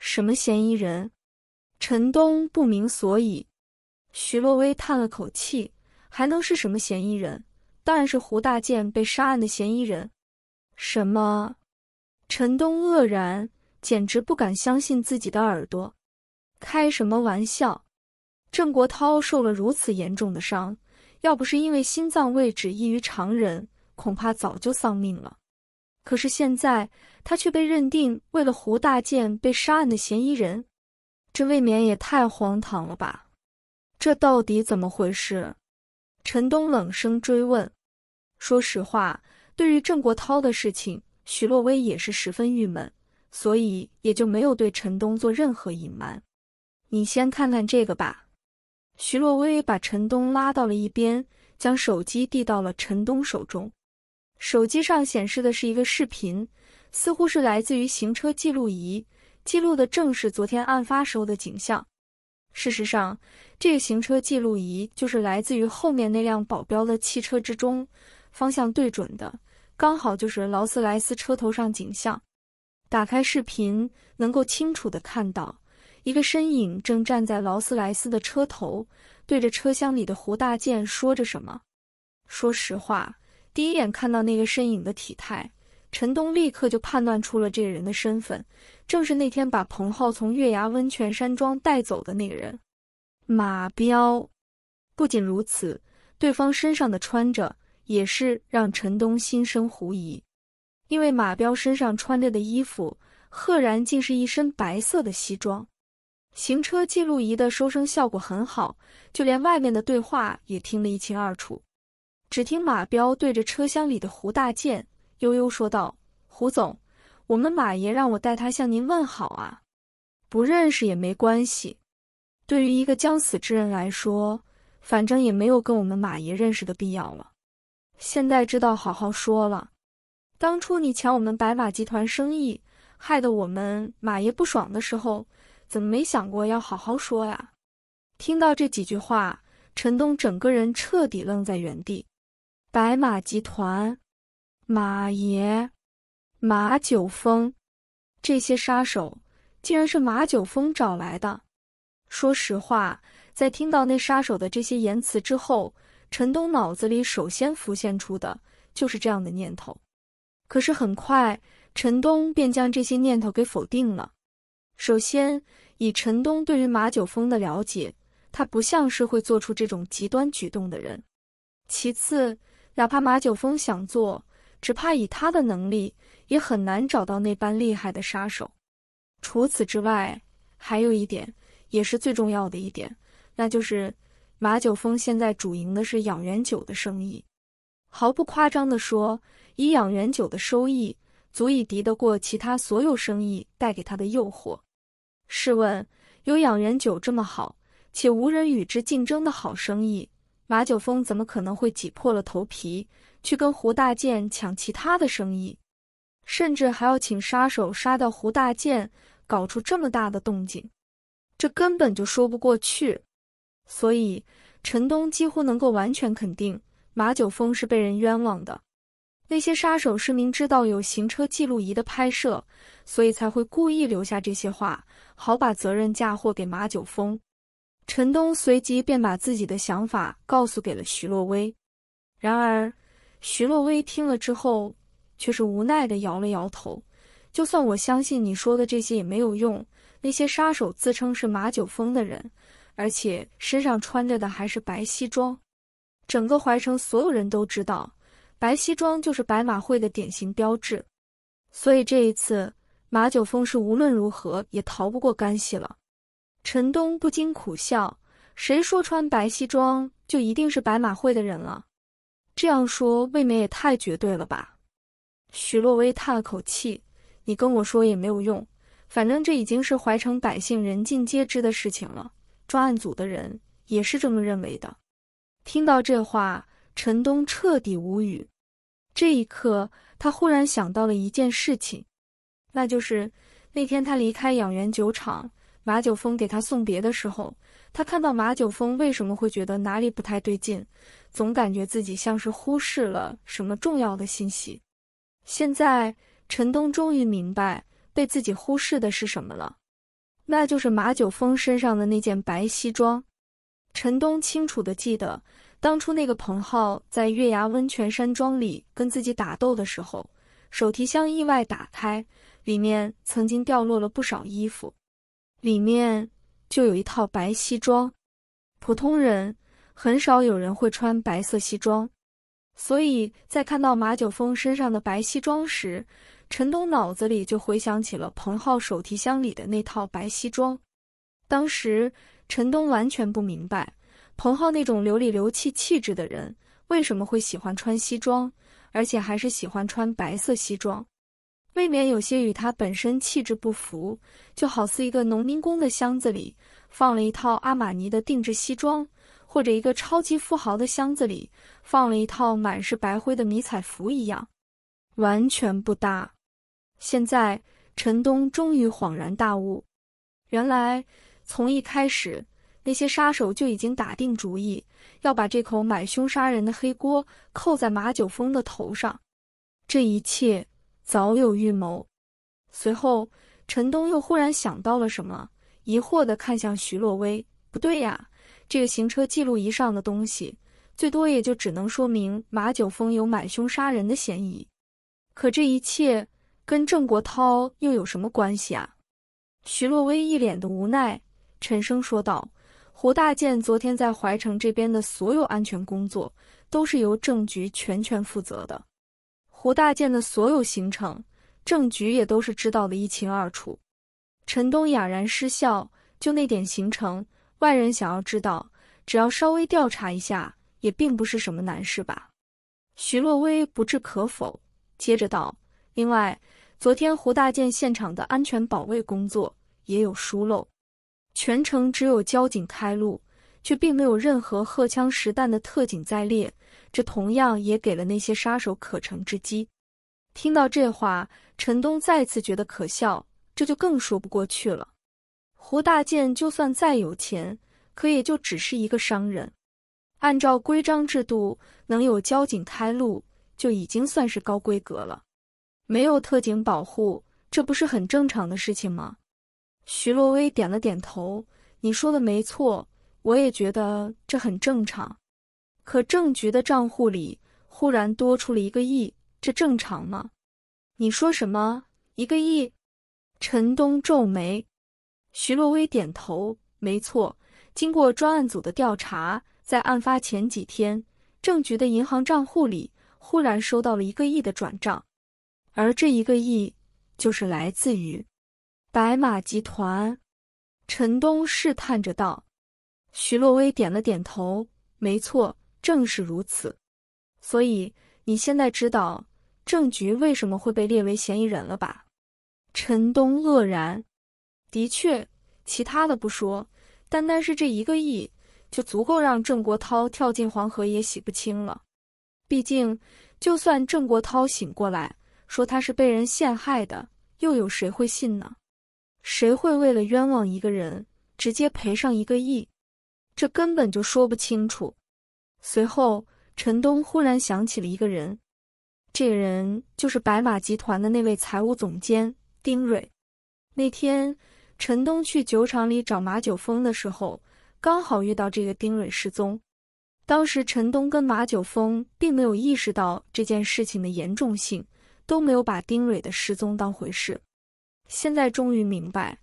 什么嫌疑人？陈东不明所以。徐洛威叹了口气，还能是什么嫌疑人？当然是胡大建被杀案的嫌疑人。什么？陈东愕然，简直不敢相信自己的耳朵。开什么玩笑？郑国涛受了如此严重的伤，要不是因为心脏位置异于常人，恐怕早就丧命了。可是现在他却被认定为了胡大建被杀案的嫌疑人，这未免也太荒唐了吧？这到底怎么回事？陈东冷声追问。说实话，对于郑国涛的事情，徐洛威也是十分郁闷，所以也就没有对陈东做任何隐瞒。你先看看这个吧。徐洛威把陈东拉到了一边，将手机递到了陈东手中。手机上显示的是一个视频，似乎是来自于行车记录仪记录的，正是昨天案发时候的景象。事实上，这个行车记录仪就是来自于后面那辆保镖的汽车之中，方向对准的，刚好就是劳斯莱斯车头上景象。打开视频，能够清楚的看到一个身影正站在劳斯莱斯的车头，对着车厢里的胡大建说着什么。说实话。第一眼看到那个身影的体态，陈东立刻就判断出了这个人的身份，正是那天把彭浩从月牙温泉山庄带走的那个人，马彪。不仅如此，对方身上的穿着也是让陈东心生狐疑，因为马彪身上穿着的衣服，赫然竟是一身白色的西装。行车记录仪的收声效果很好，就连外面的对话也听得一清二楚。只听马彪对着车厢里的胡大建悠悠说道：“胡总，我们马爷让我代他向您问好啊。不认识也没关系，对于一个将死之人来说，反正也没有跟我们马爷认识的必要了。现在知道好好说了。当初你抢我们白马集团生意，害得我们马爷不爽的时候，怎么没想过要好好说呀？”听到这几句话，陈东整个人彻底愣在原地。白马集团，马爷，马九峰，这些杀手竟然是马九峰找来的。说实话，在听到那杀手的这些言辞之后，陈东脑子里首先浮现出的就是这样的念头。可是很快，陈东便将这些念头给否定了。首先，以陈东对于马九峰的了解，他不像是会做出这种极端举动的人。其次，哪怕马九峰想做，只怕以他的能力也很难找到那般厉害的杀手。除此之外，还有一点，也是最重要的一点，那就是马九峰现在主营的是养元酒的生意。毫不夸张地说，以养元酒的收益，足以敌得过其他所有生意带给他的诱惑。试问，有养元酒这么好且无人与之竞争的好生意？马九峰怎么可能会挤破了头皮去跟胡大建抢其他的生意，甚至还要请杀手杀掉胡大建，搞出这么大的动静？这根本就说不过去。所以，陈东几乎能够完全肯定马九峰是被人冤枉的。那些杀手是明知道有行车记录仪的拍摄，所以才会故意留下这些话，好把责任嫁祸给马九峰。陈东随即便把自己的想法告诉给了徐洛薇，然而徐洛薇听了之后却是无奈的摇了摇头。就算我相信你说的这些也没有用，那些杀手自称是马九峰的人，而且身上穿着的还是白西装，整个淮城所有人都知道，白西装就是白马会的典型标志，所以这一次马九峰是无论如何也逃不过干系了。陈东不禁苦笑：“谁说穿白西装就一定是白马会的人了？这样说未免也太绝对了吧？”许洛威叹了口气：“你跟我说也没有用，反正这已经是淮城百姓人尽皆知的事情了。专案组的人也是这么认为的。”听到这话，陈东彻底无语。这一刻，他忽然想到了一件事情，那就是那天他离开养元酒厂。马九峰给他送别的时候，他看到马九峰为什么会觉得哪里不太对劲？总感觉自己像是忽视了什么重要的信息。现在陈东终于明白被自己忽视的是什么了，那就是马九峰身上的那件白西装。陈东清楚的记得，当初那个彭浩在月牙温泉山庄里跟自己打斗的时候，手提箱意外打开，里面曾经掉落了不少衣服。里面就有一套白西装，普通人很少有人会穿白色西装，所以在看到马九峰身上的白西装时，陈东脑子里就回想起了彭浩手提箱里的那套白西装。当时陈东完全不明白，彭浩那种流里流气气质的人，为什么会喜欢穿西装，而且还是喜欢穿白色西装。未免有些与他本身气质不符，就好似一个农民工的箱子里放了一套阿玛尼的定制西装，或者一个超级富豪的箱子里放了一套满是白灰的迷彩服一样，完全不搭。现在陈东终于恍然大悟，原来从一开始那些杀手就已经打定主意要把这口买凶杀人的黑锅扣在马九峰的头上，这一切。早有预谋，随后陈东又忽然想到了什么，疑惑的看向徐洛威。不对呀，这个行车记录仪上的东西，最多也就只能说明马九峰有买凶杀人的嫌疑，可这一切跟郑国涛又有什么关系啊？徐洛威一脸的无奈，沉声说道：“胡大建昨天在怀城这边的所有安全工作，都是由政局全权负责的。”胡大建的所有行程，政局也都是知道的一清二楚。陈东哑然失笑，就那点行程，外人想要知道，只要稍微调查一下，也并不是什么难事吧？徐洛威不置可否，接着道：“另外，昨天胡大建现场的安全保卫工作也有疏漏，全程只有交警开路，却并没有任何荷枪实弹的特警在列。”这同样也给了那些杀手可乘之机。听到这话，陈东再次觉得可笑，这就更说不过去了。胡大建就算再有钱，可也就只是一个商人。按照规章制度，能有交警开路，就已经算是高规格了。没有特警保护，这不是很正常的事情吗？徐洛威点了点头：“你说的没错，我也觉得这很正常。”可政局的账户里忽然多出了一个亿，这正常吗？你说什么？一个亿？陈东皱眉。徐洛威点头，没错。经过专案组的调查，在案发前几天，政局的银行账户里忽然收到了一个亿的转账，而这一个亿就是来自于白马集团。陈东试探着道。徐洛威点了点头，没错。正是如此，所以你现在知道郑局为什么会被列为嫌疑人了吧？陈东愕然。的确，其他的不说，单单是这一个亿，就足够让郑国涛跳进黄河也洗不清了。毕竟，就算郑国涛醒过来说他是被人陷害的，又有谁会信呢？谁会为了冤枉一个人直接赔上一个亿？这根本就说不清楚。随后，陈东忽然想起了一个人，这个人就是白马集团的那位财务总监丁蕊。那天，陈东去酒厂里找马九峰的时候，刚好遇到这个丁蕊失踪。当时，陈东跟马九峰并没有意识到这件事情的严重性，都没有把丁蕊的失踪当回事。现在终于明白，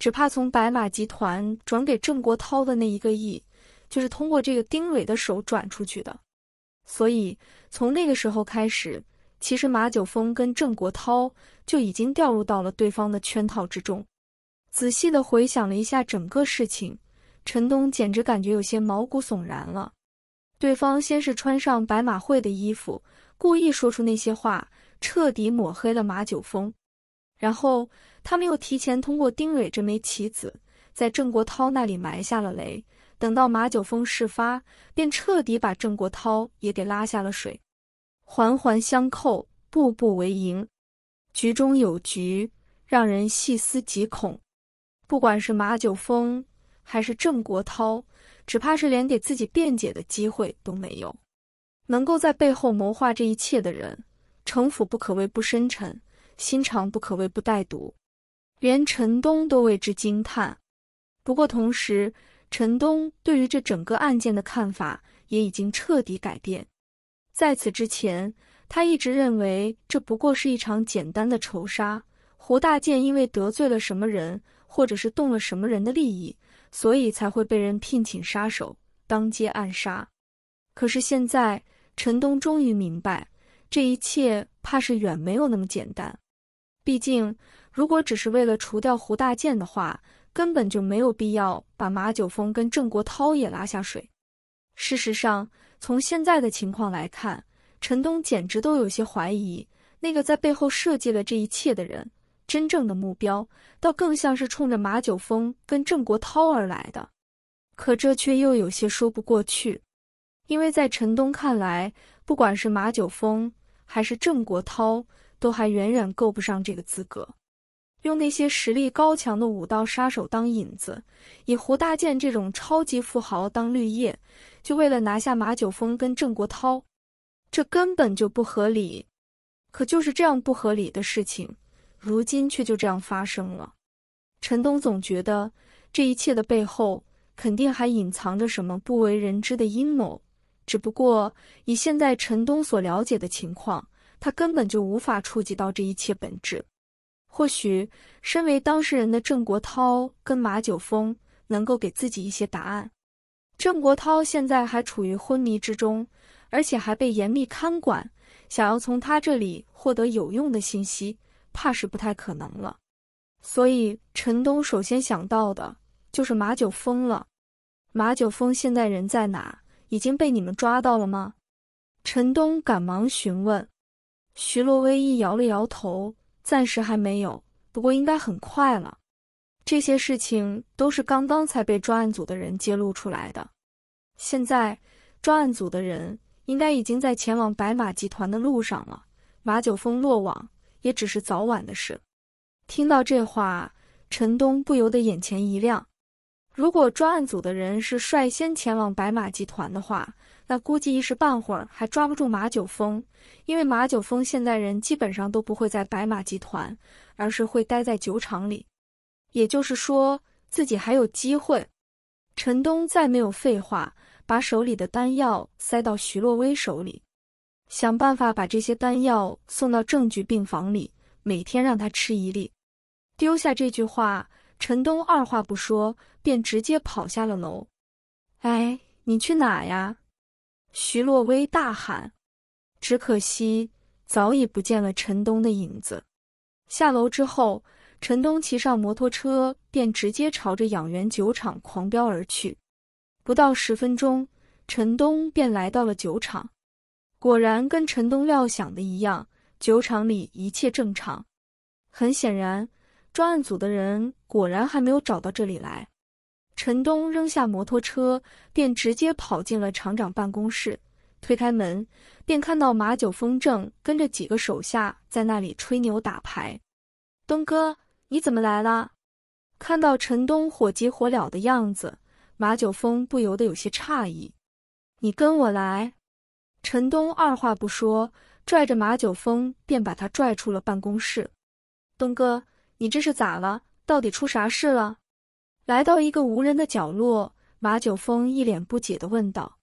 只怕从白马集团转给郑国涛的那一个亿。就是通过这个丁蕊的手转出去的，所以从那个时候开始，其实马九峰跟郑国涛就已经掉入到了对方的圈套之中。仔细的回想了一下整个事情，陈东简直感觉有些毛骨悚然了。对方先是穿上白马会的衣服，故意说出那些话，彻底抹黑了马九峰，然后他们又提前通过丁蕊这枚棋子，在郑国涛那里埋下了雷。等到马九峰事发，便彻底把郑国涛也给拉下了水，环环相扣，步步为营，局中有局，让人细思极恐。不管是马九峰还是郑国涛，只怕是连给自己辩解的机会都没有。能够在背后谋划这一切的人，城府不可谓不深沉，心肠不可谓不歹毒，连陈东都为之惊叹。不过同时。陈东对于这整个案件的看法也已经彻底改变。在此之前，他一直认为这不过是一场简单的仇杀，胡大建因为得罪了什么人，或者是动了什么人的利益，所以才会被人聘请杀手当街暗杀。可是现在，陈东终于明白，这一切怕是远没有那么简单。毕竟，如果只是为了除掉胡大建的话，根本就没有必要把马九峰跟郑国涛也拉下水。事实上，从现在的情况来看，陈东简直都有些怀疑，那个在背后设计了这一切的人，真正的目标倒更像是冲着马九峰跟郑国涛而来的。可这却又有些说不过去，因为在陈东看来，不管是马九峰还是郑国涛，都还远远够不上这个资格。用那些实力高强的武道杀手当引子，以胡大建这种超级富豪当绿叶，就为了拿下马九峰跟郑国涛，这根本就不合理。可就是这样不合理的事情，如今却就这样发生了。陈东总觉得这一切的背后肯定还隐藏着什么不为人知的阴谋，只不过以现在陈东所了解的情况，他根本就无法触及到这一切本质。或许身为当事人的郑国涛跟马九峰能够给自己一些答案。郑国涛现在还处于昏迷之中，而且还被严密看管，想要从他这里获得有用的信息，怕是不太可能了。所以，陈东首先想到的就是马九峰了。马九峰现在人在哪？已经被你们抓到了吗？陈东赶忙询问。徐洛威一摇了摇头。暂时还没有，不过应该很快了。这些事情都是刚刚才被专案组的人揭露出来的。现在，专案组的人应该已经在前往白马集团的路上了。马九峰落网也只是早晚的事。听到这话，陈东不由得眼前一亮。如果专案组的人是率先前往白马集团的话，那估计一时半会儿还抓不住马九峰，因为马九峰现在人基本上都不会在白马集团，而是会待在酒厂里。也就是说，自己还有机会。陈东再没有废话，把手里的丹药塞到徐洛威手里，想办法把这些丹药送到证据病房里，每天让他吃一粒。丢下这句话，陈东二话不说，便直接跑下了楼。哎，你去哪呀？徐洛威大喊，只可惜早已不见了陈东的影子。下楼之后，陈东骑上摩托车，便直接朝着养元酒厂狂飙而去。不到十分钟，陈东便来到了酒厂。果然，跟陈东料想的一样，酒厂里一切正常。很显然，专案组的人果然还没有找到这里来。陈东扔下摩托车，便直接跑进了厂长办公室。推开门，便看到马九峰正跟着几个手下在那里吹牛打牌。“东哥，你怎么来了？”看到陈东火急火燎的样子，马九峰不由得有些诧异。“你跟我来。”陈东二话不说，拽着马九峰便把他拽出了办公室。“东哥，你这是咋了？到底出啥事了？”来到一个无人的角落，马九峰一脸不解的问道：“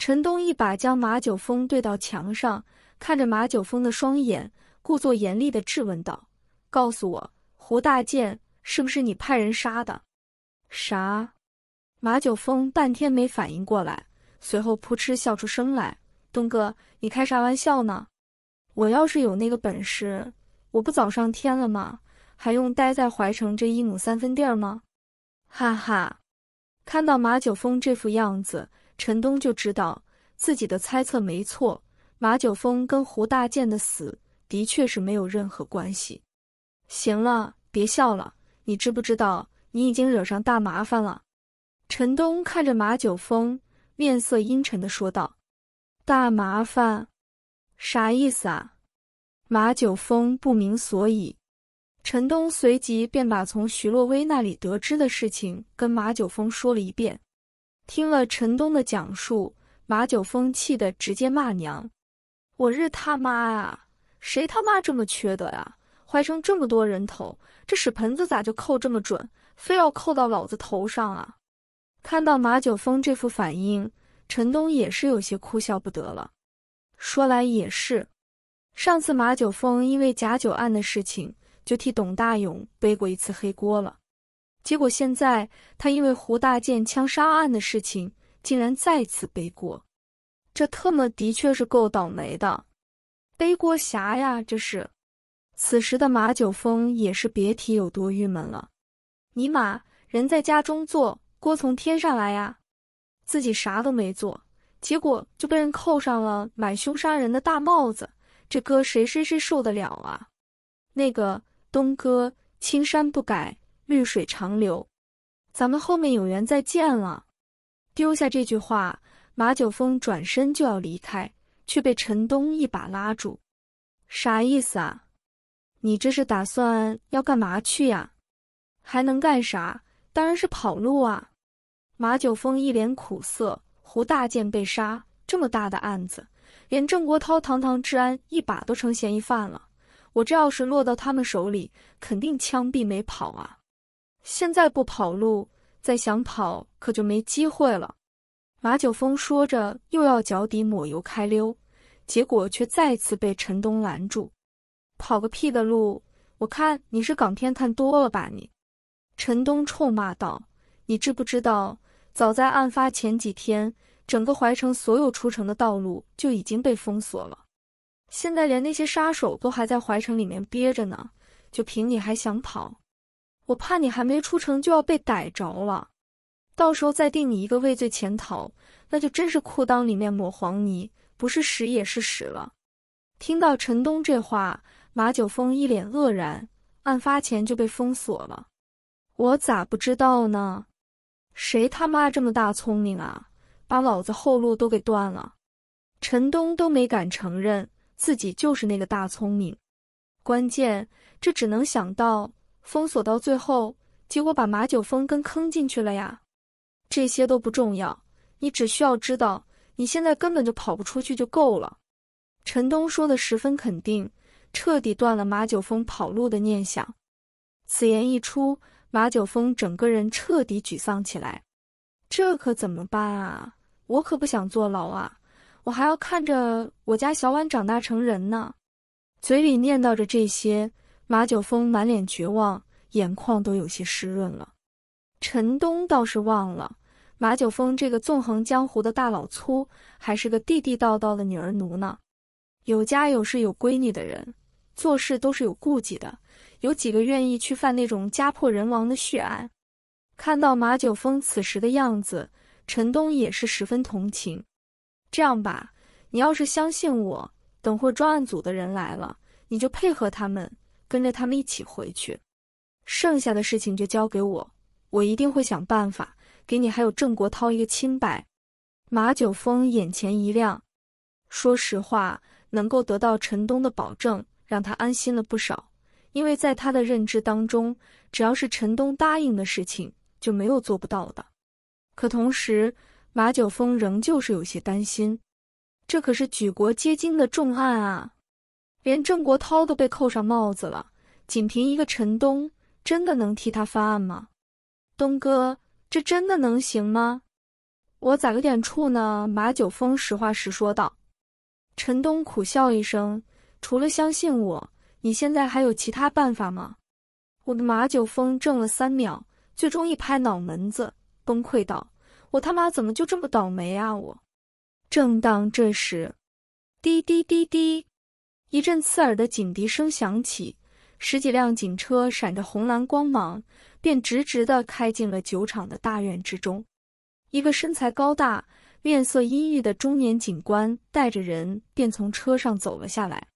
陈东一把将马九峰对到墙上，看着马九峰的双眼，故作严厉的质问道：‘告诉我，胡大建是不是你派人杀的？’啥？”马九峰半天没反应过来，随后扑哧笑出声来：“东哥，你开啥玩笑呢？我要是有那个本事，我不早上天了吗？还用待在怀城这一亩三分地吗？”哈哈，看到马九峰这副样子，陈东就知道自己的猜测没错。马九峰跟胡大建的死的确是没有任何关系。行了，别笑了，你知不知道你已经惹上大麻烦了？陈东看着马九峰，面色阴沉的说道：“大麻烦，啥意思啊？”马九峰不明所以。陈东随即便把从徐洛威那里得知的事情跟马九峰说了一遍。听了陈东的讲述，马九峰气得直接骂娘：“我日他妈啊！谁他妈这么缺德呀？怀成这么多人头，这屎盆子咋就扣这么准？非要扣到老子头上啊！”看到马九峰这副反应，陈东也是有些哭笑不得了。说来也是，上次马九峰因为假酒案的事情。就替董大勇背过一次黑锅了，结果现在他因为胡大建枪杀案的事情，竟然再次背锅，这特么的确是够倒霉的，背锅侠呀这是。此时的马九峰也是别提有多郁闷了，尼玛，人在家中坐，锅从天上来呀，自己啥都没做，结果就被人扣上了买凶杀人的大帽子，这哥谁谁谁受得了啊？那个。东哥，青山不改，绿水长流，咱们后面有缘再见了。丢下这句话，马九峰转身就要离开，却被陈东一把拉住。啥意思啊？你这是打算要干嘛去呀？还能干啥？当然是跑路啊！马九峰一脸苦涩。胡大建被杀，这么大的案子，连郑国涛堂堂治安一把都成嫌疑犯了。我这要是落到他们手里，肯定枪毙没跑啊！现在不跑路，再想跑可就没机会了。马九峰说着，又要脚底抹油开溜，结果却再次被陈东拦住。跑个屁的路！我看你是港片看多了吧你！陈东臭骂道：“你知不知道，早在案发前几天，整个淮城所有出城的道路就已经被封锁了。”现在连那些杀手都还在怀城里面憋着呢，就凭你还想跑？我怕你还没出城就要被逮着了，到时候再定你一个畏罪潜逃，那就真是裤裆里面抹黄泥，不是屎也是屎了。听到陈东这话，马九峰一脸愕然。案发前就被封锁了，我咋不知道呢？谁他妈这么大聪明啊，把老子后路都给断了？陈东都没敢承认。自己就是那个大聪明，关键这只能想到封锁到最后，结果把马九峰跟坑进去了呀。这些都不重要，你只需要知道你现在根本就跑不出去就够了。陈东说的十分肯定，彻底断了马九峰跑路的念想。此言一出，马九峰整个人彻底沮丧起来。这可怎么办啊？我可不想坐牢啊！我还要看着我家小婉长大成人呢，嘴里念叨着这些，马九峰满脸绝望，眼眶都有些湿润了。陈东倒是忘了，马九峰这个纵横江湖的大老粗，还是个地地道道的女儿奴呢。有家有室有闺女的人，做事都是有顾忌的，有几个愿意去犯那种家破人亡的血案？看到马九峰此时的样子，陈东也是十分同情。这样吧，你要是相信我，等会专案组的人来了，你就配合他们，跟着他们一起回去。剩下的事情就交给我，我一定会想办法给你还有郑国涛一个清白。马九峰眼前一亮，说实话，能够得到陈东的保证，让他安心了不少。因为在他的认知当中，只要是陈东答应的事情，就没有做不到的。可同时，马九峰仍旧是有些担心，这可是举国皆惊的重案啊！连郑国涛都被扣上帽子了，仅凭一个陈东，真的能替他翻案吗？东哥，这真的能行吗？我咋有点怵呢？马九峰实话实说道。陈东苦笑一声，除了相信我，你现在还有其他办法吗？我的马九峰怔了三秒，最终一拍脑门子，崩溃道。我他妈怎么就这么倒霉啊！我正当这时，滴滴滴滴，一阵刺耳的警笛声响起，十几辆警车闪着红蓝光芒，便直直的开进了酒厂的大院之中。一个身材高大、面色阴郁的中年警官带着人便从车上走了下来。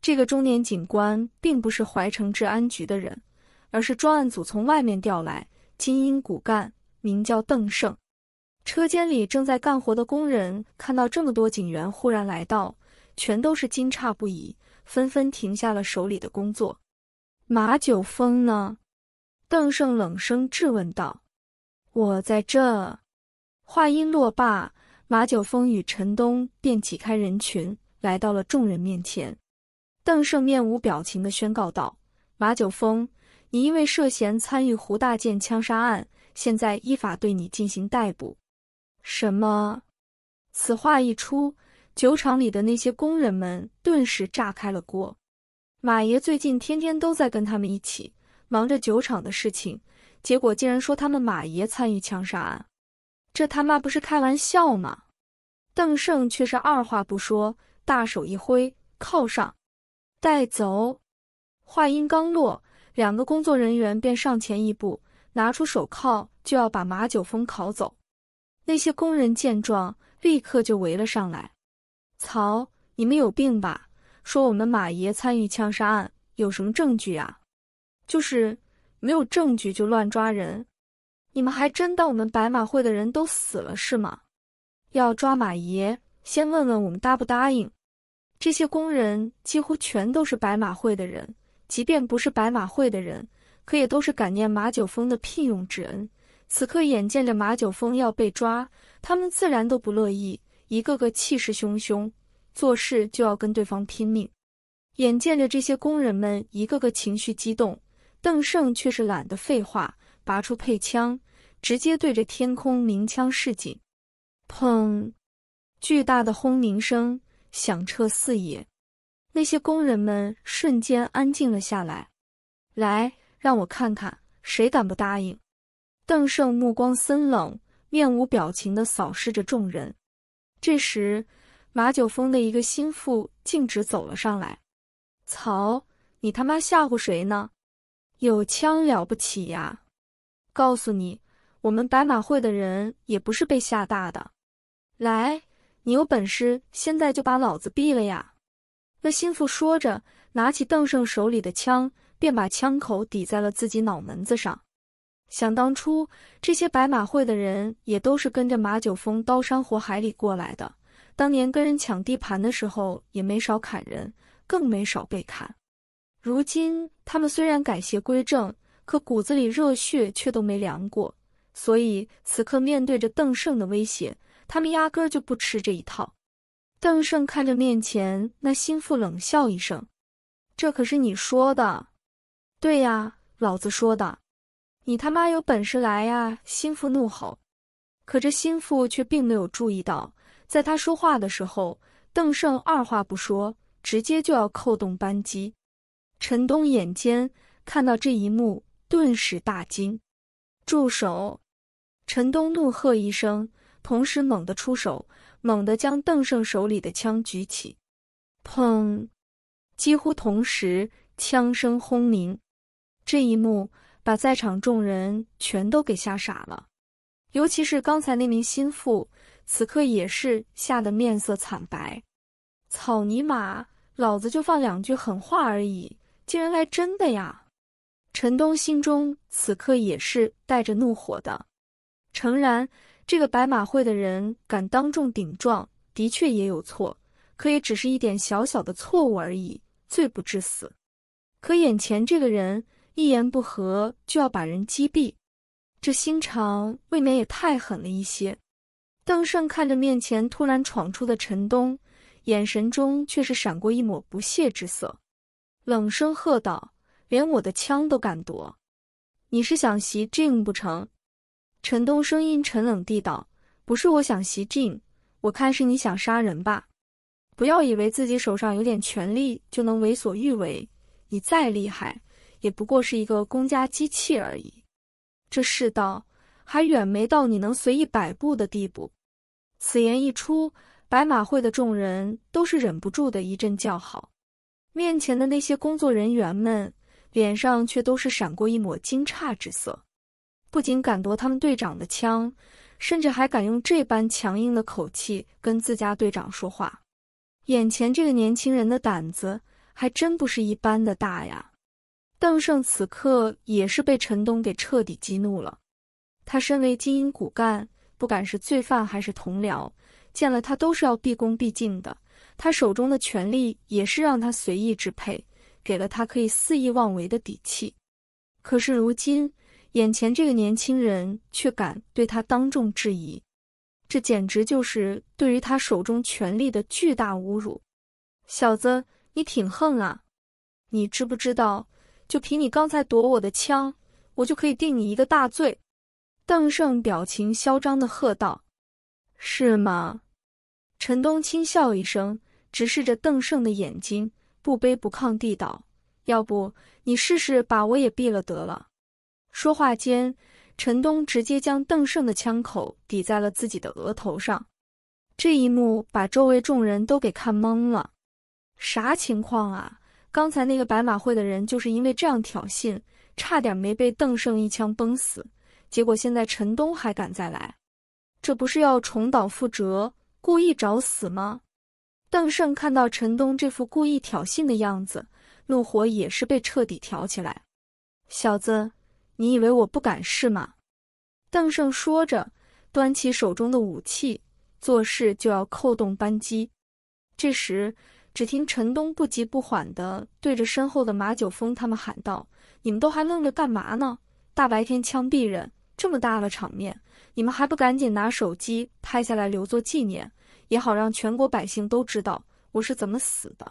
这个中年警官并不是怀城治安局的人，而是专案组从外面调来精英骨干，名叫邓胜。车间里正在干活的工人看到这么多警员忽然来到，全都是惊诧不已，纷纷停下了手里的工作。马九峰呢？邓胜冷声质问道。我在这。话音落罢，马九峰与陈东便挤开人群，来到了众人面前。邓胜面无表情的宣告道：“马九峰，你因为涉嫌参与胡大建枪杀案，现在依法对你进行逮捕。”什么？此话一出，酒厂里的那些工人们顿时炸开了锅。马爷最近天天都在跟他们一起忙着酒厂的事情，结果竟然说他们马爷参与枪杀案，这他妈不是开玩笑吗？邓胜却是二话不说，大手一挥，铐上，带走。话音刚落，两个工作人员便上前一步，拿出手铐就要把马九峰铐走。那些工人见状，立刻就围了上来。曹，你们有病吧？说我们马爷参与枪杀案，有什么证据啊？就是没有证据就乱抓人，你们还真当我们白马会的人都死了是吗？要抓马爷，先问问我们答不答应。这些工人几乎全都是白马会的人，即便不是白马会的人，可也都是感念马九峰的聘用之恩。此刻眼见着马九峰要被抓，他们自然都不乐意，一个个气势汹汹，做事就要跟对方拼命。眼见着这些工人们一个个情绪激动，邓胜却是懒得废话，拔出配枪，直接对着天空鸣枪示警。砰！巨大的轰鸣声响彻四野，那些工人们瞬间安静了下来。来，让我看看谁敢不答应。邓胜目光森冷，面无表情地扫视着众人。这时，马九峰的一个心腹径直走了上来：“操，你他妈吓唬谁呢？有枪了不起呀？告诉你，我们白马会的人也不是被吓大的。来，你有本事现在就把老子毙了呀！”那心腹说着，拿起邓胜手里的枪，便把枪口抵在了自己脑门子上。想当初，这些白马会的人也都是跟着马九峰刀山火海里过来的。当年跟人抢地盘的时候，也没少砍人，更没少被砍。如今他们虽然改邪归正，可骨子里热血却都没凉过。所以此刻面对着邓胜的威胁，他们压根就不吃这一套。邓胜看着面前那心腹冷笑一声：“这可是你说的？对呀，老子说的。”你他妈有本事来呀！心腹怒吼。可这心腹却并没有注意到，在他说话的时候，邓胜二话不说，直接就要扣动扳机。陈东眼尖，看到这一幕，顿时大惊，住手！陈东怒喝一声，同时猛地出手，猛地将邓胜手里的枪举起。砰！几乎同时，枪声轰鸣。这一幕。把在场众人全都给吓傻了，尤其是刚才那名心腹，此刻也是吓得面色惨白。草泥马，老子就放两句狠话而已，竟然来真的呀！陈东心中此刻也是带着怒火的。诚然，这个白马会的人敢当众顶撞，的确也有错，可也只是一点小小的错误而已，罪不至死。可眼前这个人。一言不合就要把人击毙，这心肠未免也太狠了一些。邓胜看着面前突然闯出的陈东，眼神中却是闪过一抹不屑之色，冷声喝道：“连我的枪都敢夺，你是想袭警不成？”陈东声音沉冷地道：“不是我想袭警，我看是你想杀人吧？不要以为自己手上有点权力就能为所欲为，你再厉害。”也不过是一个公家机器而已，这世道还远没到你能随意摆布的地步。此言一出，白马会的众人都是忍不住的一阵叫好。面前的那些工作人员们脸上却都是闪过一抹惊诧之色，不仅敢夺他们队长的枪，甚至还敢用这般强硬的口气跟自家队长说话。眼前这个年轻人的胆子还真不是一般的大呀！邓胜此刻也是被陈东给彻底激怒了。他身为精英骨干，不管是罪犯还是同僚，见了他都是要毕恭毕敬的。他手中的权力也是让他随意支配，给了他可以肆意妄为的底气。可是如今，眼前这个年轻人却敢对他当众质疑，这简直就是对于他手中权力的巨大侮辱！小子，你挺横啊！你知不知道？就凭你刚才夺我的枪，我就可以定你一个大罪。”邓胜表情嚣张的喝道，“是吗？”陈东轻笑一声，直视着邓胜的眼睛，不卑不亢地道：“要不你试试把我也毙了得了？”说话间，陈东直接将邓胜的枪口抵在了自己的额头上。这一幕把周围众人都给看懵了，啥情况啊？刚才那个白马会的人就是因为这样挑衅，差点没被邓胜一枪崩死。结果现在陈东还敢再来，这不是要重蹈覆辙，故意找死吗？邓胜看到陈东这副故意挑衅的样子，怒火也是被彻底挑起来。小子，你以为我不敢是吗？邓胜说着，端起手中的武器，做事就要扣动扳机。这时，只听陈东不急不缓地对着身后的马九峰他们喊道：“你们都还愣着干嘛呢？大白天枪毙人，这么大的场面，你们还不赶紧拿手机拍下来留作纪念，也好让全国百姓都知道我是怎么死的。”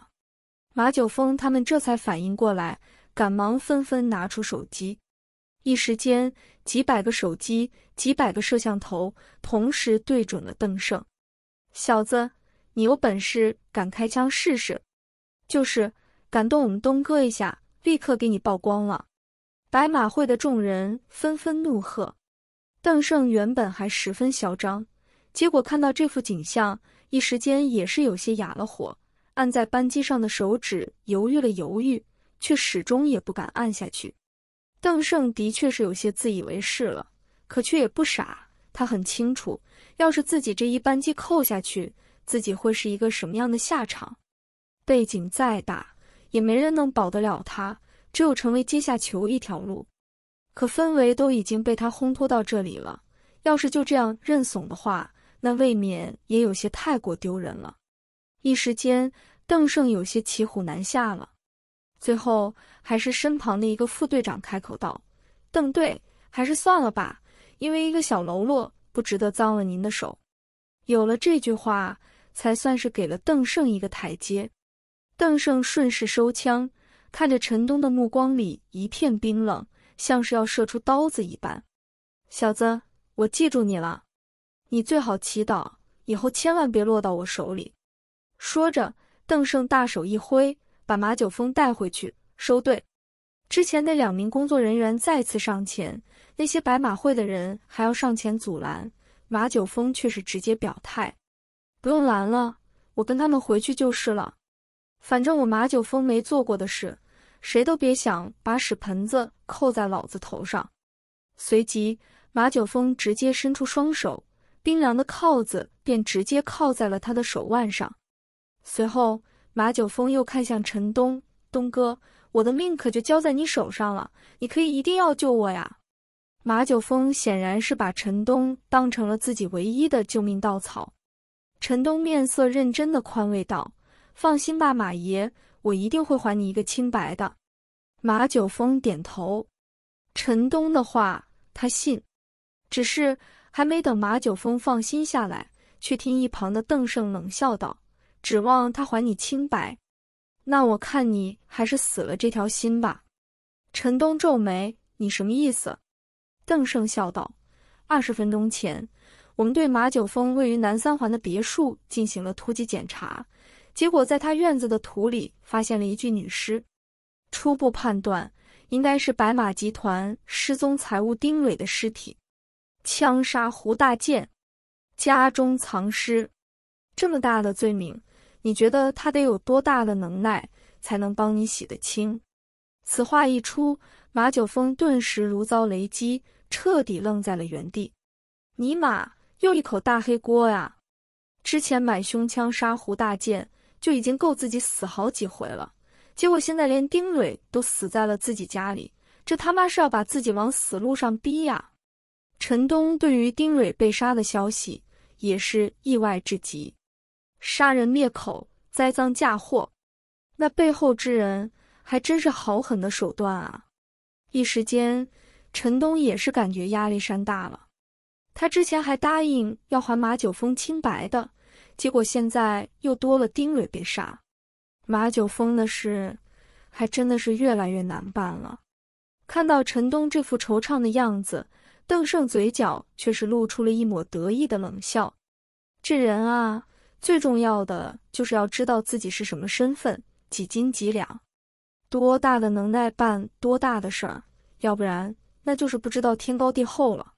马九峰他们这才反应过来，赶忙纷纷拿出手机，一时间几百个手机、几百个摄像头同时对准了邓胜小子。你有本事敢开枪试试？就是敢动我们东哥一下，立刻给你曝光了！白马会的众人纷纷怒喝。邓胜原本还十分嚣张，结果看到这幅景象，一时间也是有些哑了火，按在扳机上的手指犹豫了犹豫，却始终也不敢按下去。邓胜的确是有些自以为是了，可却也不傻，他很清楚，要是自己这一扳机扣下去，自己会是一个什么样的下场？背景再大，也没人能保得了他。只有成为阶下囚一条路。可氛围都已经被他烘托到这里了，要是就这样认怂的话，那未免也有些太过丢人了。一时间，邓胜有些骑虎难下了。最后，还是身旁的一个副队长开口道：“邓队，还是算了吧，因为一个小喽啰，不值得脏了您的手。”有了这句话。才算是给了邓胜一个台阶。邓胜顺势收枪，看着陈东的目光里一片冰冷，像是要射出刀子一般。小子，我记住你了，你最好祈祷以后千万别落到我手里。说着，邓胜大手一挥，把马九峰带回去收队。之前那两名工作人员再次上前，那些白马会的人还要上前阻拦，马九峰却是直接表态。不用拦了，我跟他们回去就是了。反正我马九峰没做过的事，谁都别想把屎盆子扣在老子头上。随即，马九峰直接伸出双手，冰凉的铐子便直接铐在了他的手腕上。随后，马九峰又看向陈东东哥：“我的命可就交在你手上了，你可以一定要救我呀！”马九峰显然是把陈东当成了自己唯一的救命稻草。陈东面色认真的宽慰道：“放心吧，马爷，我一定会还你一个清白的。”马九峰点头，陈东的话他信。只是还没等马九峰放心下来，却听一旁的邓胜冷笑道：“指望他还你清白？那我看你还是死了这条心吧。”陈东皱眉：“你什么意思？”邓胜笑道：“二十分钟前。”我们对马九峰位于南三环的别墅进行了突击检查，结果在他院子的土里发现了一具女尸，初步判断应该是白马集团失踪财务丁蕊的尸体。枪杀胡大建，家中藏尸，这么大的罪名，你觉得他得有多大的能耐才能帮你洗得清？此话一出，马九峰顿时如遭雷击，彻底愣在了原地。尼玛！又一口大黑锅呀！之前买凶枪杀胡大剑就已经够自己死好几回了，结果现在连丁蕊都死在了自己家里，这他妈是要把自己往死路上逼呀！陈东对于丁蕊被杀的消息也是意外至极，杀人灭口，栽赃嫁祸，那背后之人还真是好狠的手段啊！一时间，陈东也是感觉压力山大了。他之前还答应要还马九峰清白的，结果现在又多了丁蕊被杀，马九峰的事还真的是越来越难办了。看到陈东这副惆怅的样子，邓胜嘴角却是露出了一抹得意的冷笑。这人啊，最重要的就是要知道自己是什么身份，几斤几两，多大的能耐办多大的事儿，要不然那就是不知道天高地厚了。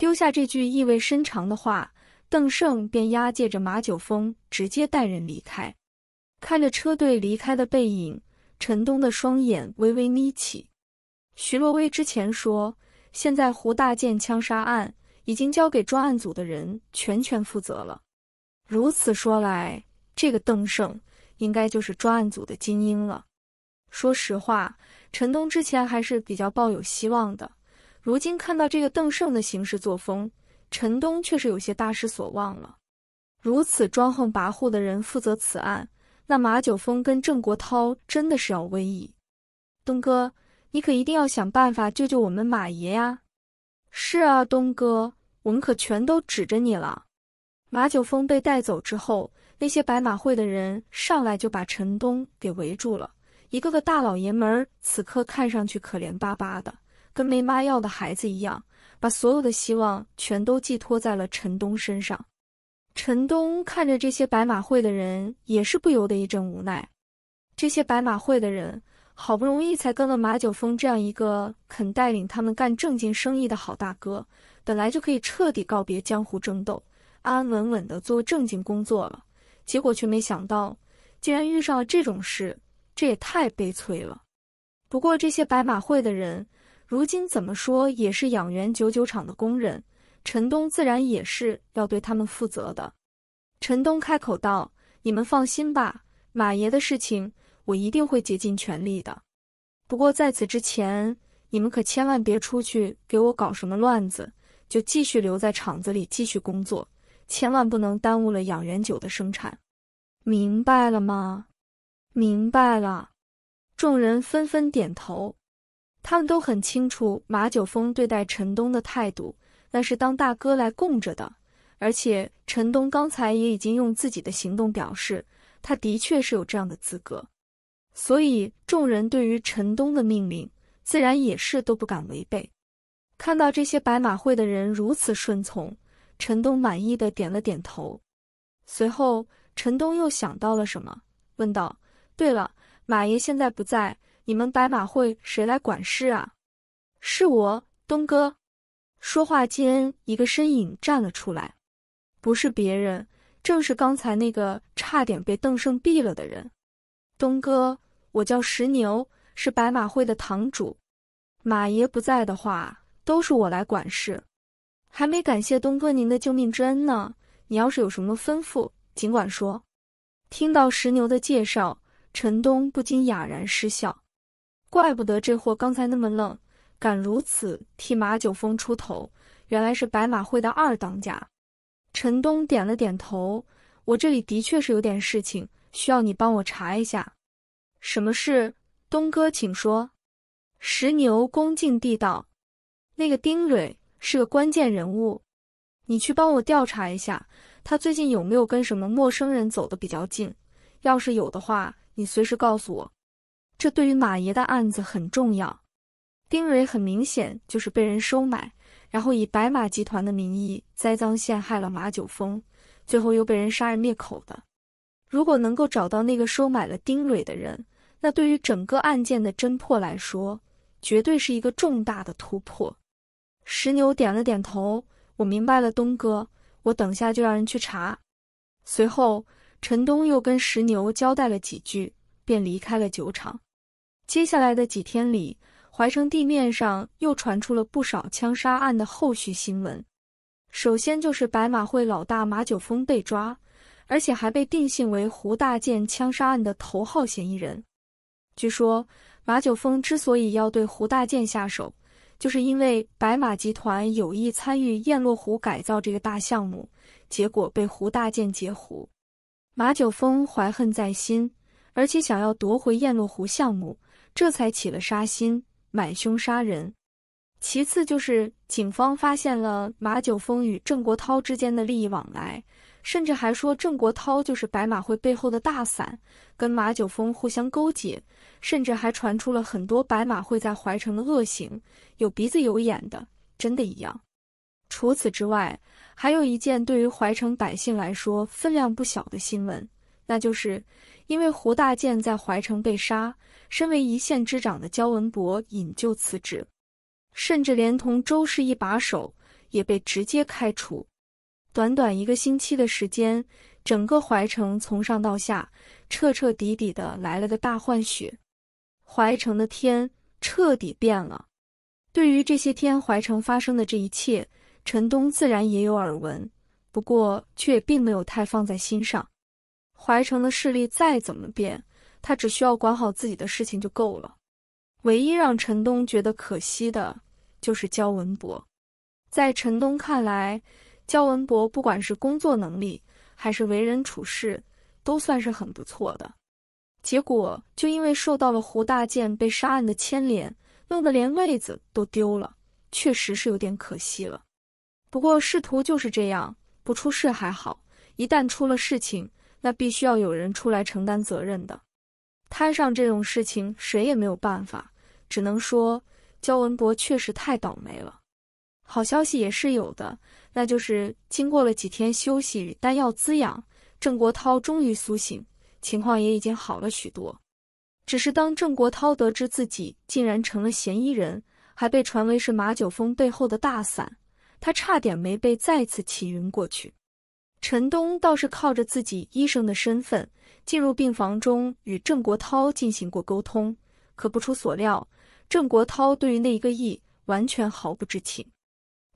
丢下这句意味深长的话，邓胜便押解着马九峰直接带人离开。看着车队离开的背影，陈东的双眼微微眯起。徐若薇之前说，现在胡大建枪杀案已经交给专案组的人全权负责了。如此说来，这个邓胜应该就是专案组的精英了。说实话，陈东之前还是比较抱有希望的。如今看到这个邓胜的行事作风，陈东却是有些大失所望了。如此专横跋扈的人负责此案，那马九峰跟郑国涛真的是要危矣。东哥，你可一定要想办法救救我们马爷呀！是啊，东哥，我们可全都指着你了。马九峰被带走之后，那些白马会的人上来就把陈东给围住了，一个个大老爷们儿此刻看上去可怜巴巴的。跟没妈要的孩子一样，把所有的希望全都寄托在了陈东身上。陈东看着这些白马会的人，也是不由得一阵无奈。这些白马会的人好不容易才跟了马九峰这样一个肯带领他们干正经生意的好大哥，本来就可以彻底告别江湖争斗，安安稳稳的做正经工作了，结果却没想到竟然遇上了这种事，这也太悲催了。不过这些白马会的人。如今怎么说也是养元九九厂的工人，陈东自然也是要对他们负责的。陈东开口道：“你们放心吧，马爷的事情我一定会竭尽全力的。不过在此之前，你们可千万别出去给我搞什么乱子，就继续留在厂子里继续工作，千万不能耽误了养元酒的生产。明白了吗？”“明白了。”众人纷纷点头。他们都很清楚马九峰对待陈东的态度，那是当大哥来供着的。而且陈东刚才也已经用自己的行动表示，他的确是有这样的资格。所以众人对于陈东的命令，自然也是都不敢违背。看到这些白马会的人如此顺从，陈东满意的点了点头。随后，陈东又想到了什么，问道：“对了，马爷现在不在。”你们白马会谁来管事啊？是我东哥。说话间，一个身影站了出来，不是别人，正是刚才那个差点被邓胜毙了的人。东哥，我叫石牛，是白马会的堂主。马爷不在的话，都是我来管事。还没感谢东哥您的救命之恩呢，你要是有什么吩咐，尽管说。听到石牛的介绍，陈东不禁哑然失笑。怪不得这货刚才那么愣，敢如此替马九峰出头，原来是白马会的二当家。陈东点了点头，我这里的确是有点事情需要你帮我查一下。什么事，东哥请说。石牛恭敬地道：“那个丁蕊是个关键人物，你去帮我调查一下，他最近有没有跟什么陌生人走得比较近？要是有的话，你随时告诉我。”这对于马爷的案子很重要。丁蕊很明显就是被人收买，然后以白马集团的名义栽赃陷害了马九峰，最后又被人杀人灭口的。如果能够找到那个收买了丁蕊的人，那对于整个案件的侦破来说，绝对是一个重大的突破。石牛点了点头，我明白了，东哥，我等下就让人去查。随后，陈东又跟石牛交代了几句，便离开了酒厂。接下来的几天里，淮城地面上又传出了不少枪杀案的后续新闻。首先就是白马会老大马九峰被抓，而且还被定性为胡大建枪杀案的头号嫌疑人。据说马九峰之所以要对胡大建下手，就是因为白马集团有意参与雁落湖改造这个大项目，结果被胡大建截胡，马九峰怀恨在心，而且想要夺回雁落湖项目。这才起了杀心，买凶杀人。其次就是警方发现了马九峰与郑国涛之间的利益往来，甚至还说郑国涛就是白马会背后的大伞，跟马九峰互相勾结，甚至还传出了很多白马会在怀城的恶行。有鼻子有眼的，真的一样。除此之外，还有一件对于怀城百姓来说分量不小的新闻，那就是。因为胡大建在淮城被杀，身为一县之长的焦文博引咎辞职，甚至连同周氏一把手也被直接开除。短短一个星期的时间，整个淮城从上到下彻彻底底的来了个大换血，淮城的天彻底变了。对于这些天淮城发生的这一切，陈东自然也有耳闻，不过却也并没有太放在心上。淮城的势力再怎么变，他只需要管好自己的事情就够了。唯一让陈东觉得可惜的就是焦文博。在陈东看来，焦文博不管是工作能力还是为人处事，都算是很不错。的结果就因为受到了胡大建被杀案的牵连，弄得连位子都丢了，确实是有点可惜了。不过仕途就是这样，不出事还好，一旦出了事情。那必须要有人出来承担责任的。摊上这种事情，谁也没有办法，只能说焦文博确实太倒霉了。好消息也是有的，那就是经过了几天休息与丹药滋养，郑国涛终于苏醒，情况也已经好了许多。只是当郑国涛得知自己竟然成了嫌疑人，还被传为是马九峰背后的大伞，他差点没被再次起晕过去。陈东倒是靠着自己医生的身份进入病房中，与郑国涛进行过沟通。可不出所料，郑国涛对于那一个亿完全毫不知情。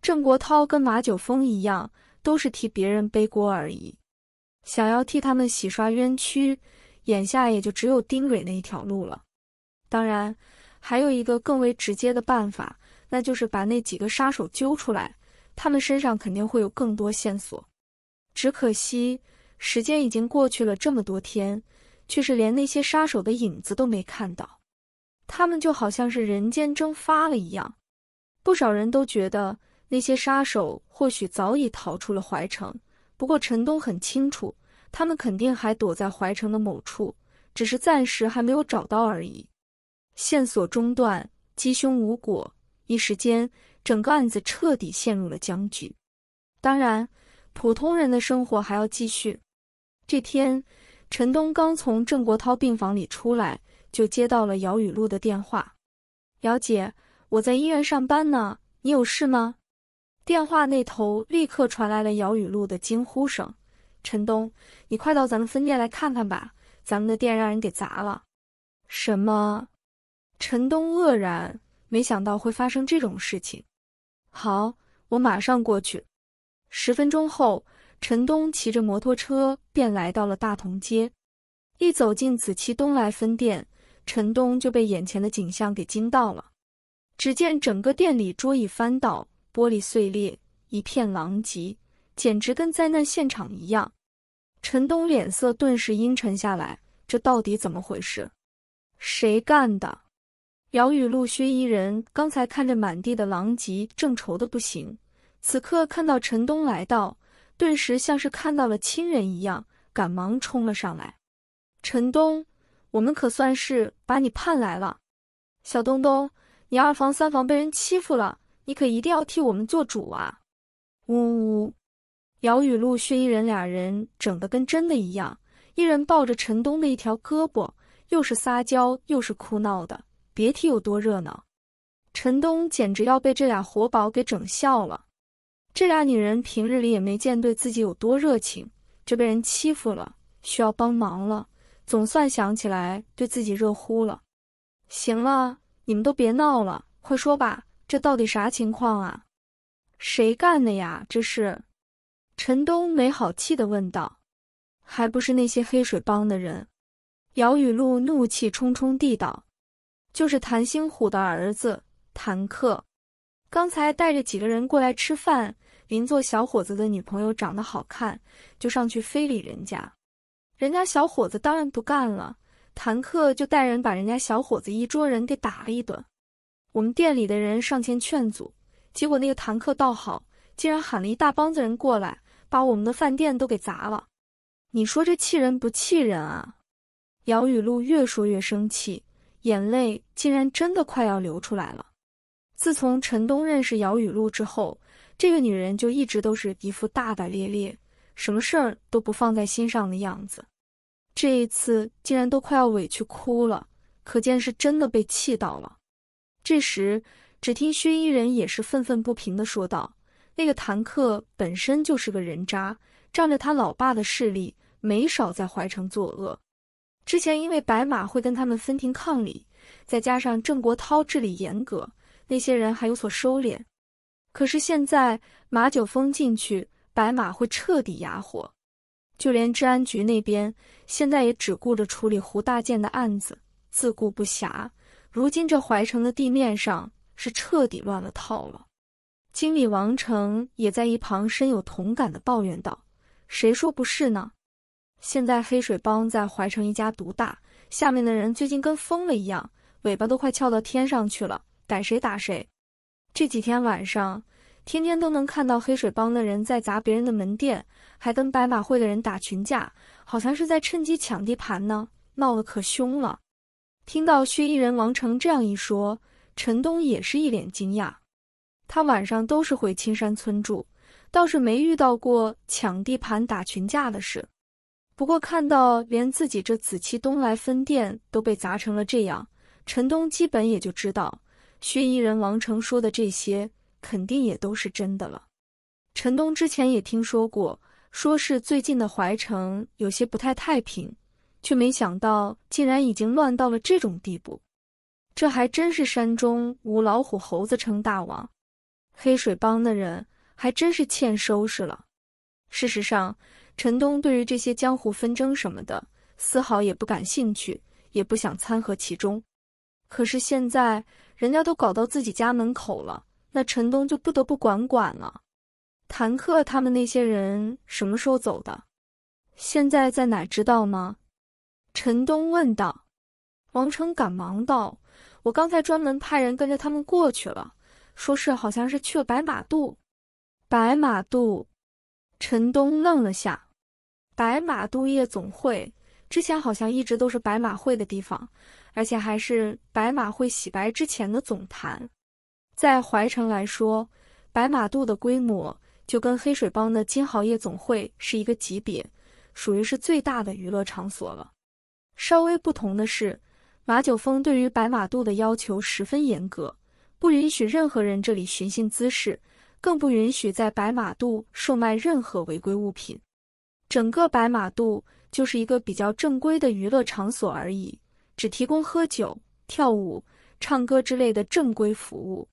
郑国涛跟马九峰一样，都是替别人背锅而已。想要替他们洗刷冤屈，眼下也就只有丁蕊那一条路了。当然，还有一个更为直接的办法，那就是把那几个杀手揪出来，他们身上肯定会有更多线索。只可惜，时间已经过去了这么多天，却是连那些杀手的影子都没看到，他们就好像是人间蒸发了一样。不少人都觉得那些杀手或许早已逃出了怀城，不过陈东很清楚，他们肯定还躲在怀城的某处，只是暂时还没有找到而已。线索中断，鸡胸无果，一时间，整个案子彻底陷入了僵局。当然。普通人的生活还要继续。这天，陈东刚从郑国涛病房里出来，就接到了姚雨露的电话：“姚姐，我在医院上班呢，你有事吗？”电话那头立刻传来了姚雨露的惊呼声：“陈东，你快到咱们分店来看看吧，咱们的店让人给砸了！”什么？陈东愕然，没想到会发生这种事情。好，我马上过去。十分钟后，陈东骑着摩托车便来到了大同街。一走进紫气东来分店，陈东就被眼前的景象给惊到了。只见整个店里桌椅翻倒，玻璃碎裂，一片狼藉，简直跟灾难现场一样。陈东脸色顿时阴沉下来，这到底怎么回事？谁干的？姚雨露、薛依人刚才看着满地的狼藉，正愁的不行。此刻看到陈东来到，顿时像是看到了亲人一样，赶忙冲了上来。陈东，我们可算是把你盼来了。小东东，你二房三房被人欺负了，你可一定要替我们做主啊！呜呜，姚雨露、薛依人俩人整的跟真的一样，一人抱着陈东的一条胳膊，又是撒娇又是哭闹的，别提有多热闹。陈东简直要被这俩活宝给整笑了。这俩女人平日里也没见对自己有多热情，就被人欺负了，需要帮忙了，总算想起来对自己热乎了。行了，你们都别闹了，快说吧，这到底啥情况啊？谁干的呀？这是？陈东没好气的问道。还不是那些黑水帮的人？姚雨露怒气冲冲地道。就是谭兴虎的儿子谭克，刚才带着几个人过来吃饭。邻座小伙子的女朋友长得好看，就上去非礼人家，人家小伙子当然不干了。谭克就带人把人家小伙子一桌人给打了一顿。我们店里的人上前劝阻，结果那个谭克倒好，竟然喊了一大帮子人过来，把我们的饭店都给砸了。你说这气人不气人啊？姚雨露越说越生气，眼泪竟然真的快要流出来了。自从陈东认识姚雨露之后。这个女人就一直都是一副大大咧咧、什么事儿都不放在心上的样子，这一次竟然都快要委屈哭了，可见是真的被气到了。这时，只听薛衣人也是愤愤不平地说道：“那个谭克本身就是个人渣，仗着他老爸的势力，没少在怀城作恶。之前因为白马会跟他们分庭抗礼，再加上郑国涛治理严格，那些人还有所收敛。”可是现在马九峰进去，白马会彻底哑火。就连治安局那边，现在也只顾着处理胡大建的案子，自顾不暇。如今这淮城的地面上是彻底乱了套了。经理王成也在一旁深有同感的抱怨道：“谁说不是呢？现在黑水帮在淮城一家独大，下面的人最近跟疯了一样，尾巴都快翘到天上去了，逮谁打谁。”这几天晚上，天天都能看到黑水帮的人在砸别人的门店，还跟白马会的人打群架，好像是在趁机抢地盘呢，闹得可凶了。听到薛一人、王成这样一说，陈东也是一脸惊讶。他晚上都是回青山村住，倒是没遇到过抢地盘、打群架的事。不过看到连自己这紫气东来分店都被砸成了这样，陈东基本也就知道。薛逸人王成说的这些肯定也都是真的了。陈东之前也听说过，说是最近的怀城有些不太太平，却没想到竟然已经乱到了这种地步。这还真是山中无老虎，猴子称大王。黑水帮的人还真是欠收拾了。事实上，陈东对于这些江湖纷争什么的，丝毫也不感兴趣，也不想掺和其中。可是现在。人家都搞到自己家门口了，那陈东就不得不管管了。谭克他们那些人什么时候走的？现在在哪？知道吗？陈东问道。王成赶忙道：“我刚才专门派人跟着他们过去了，说是好像是去了白马渡。白马渡。”陈东愣了下，白马渡夜总会之前好像一直都是白马会的地方。而且还是白马会洗白之前的总坛，在淮城来说，白马渡的规模就跟黑水帮的金豪夜总会是一个级别，属于是最大的娱乐场所了。稍微不同的是，马九峰对于白马渡的要求十分严格，不允许任何人这里寻衅滋事，更不允许在白马渡售卖任何违规物品。整个白马渡就是一个比较正规的娱乐场所而已。只提供喝酒、跳舞、唱歌之类的正规服务，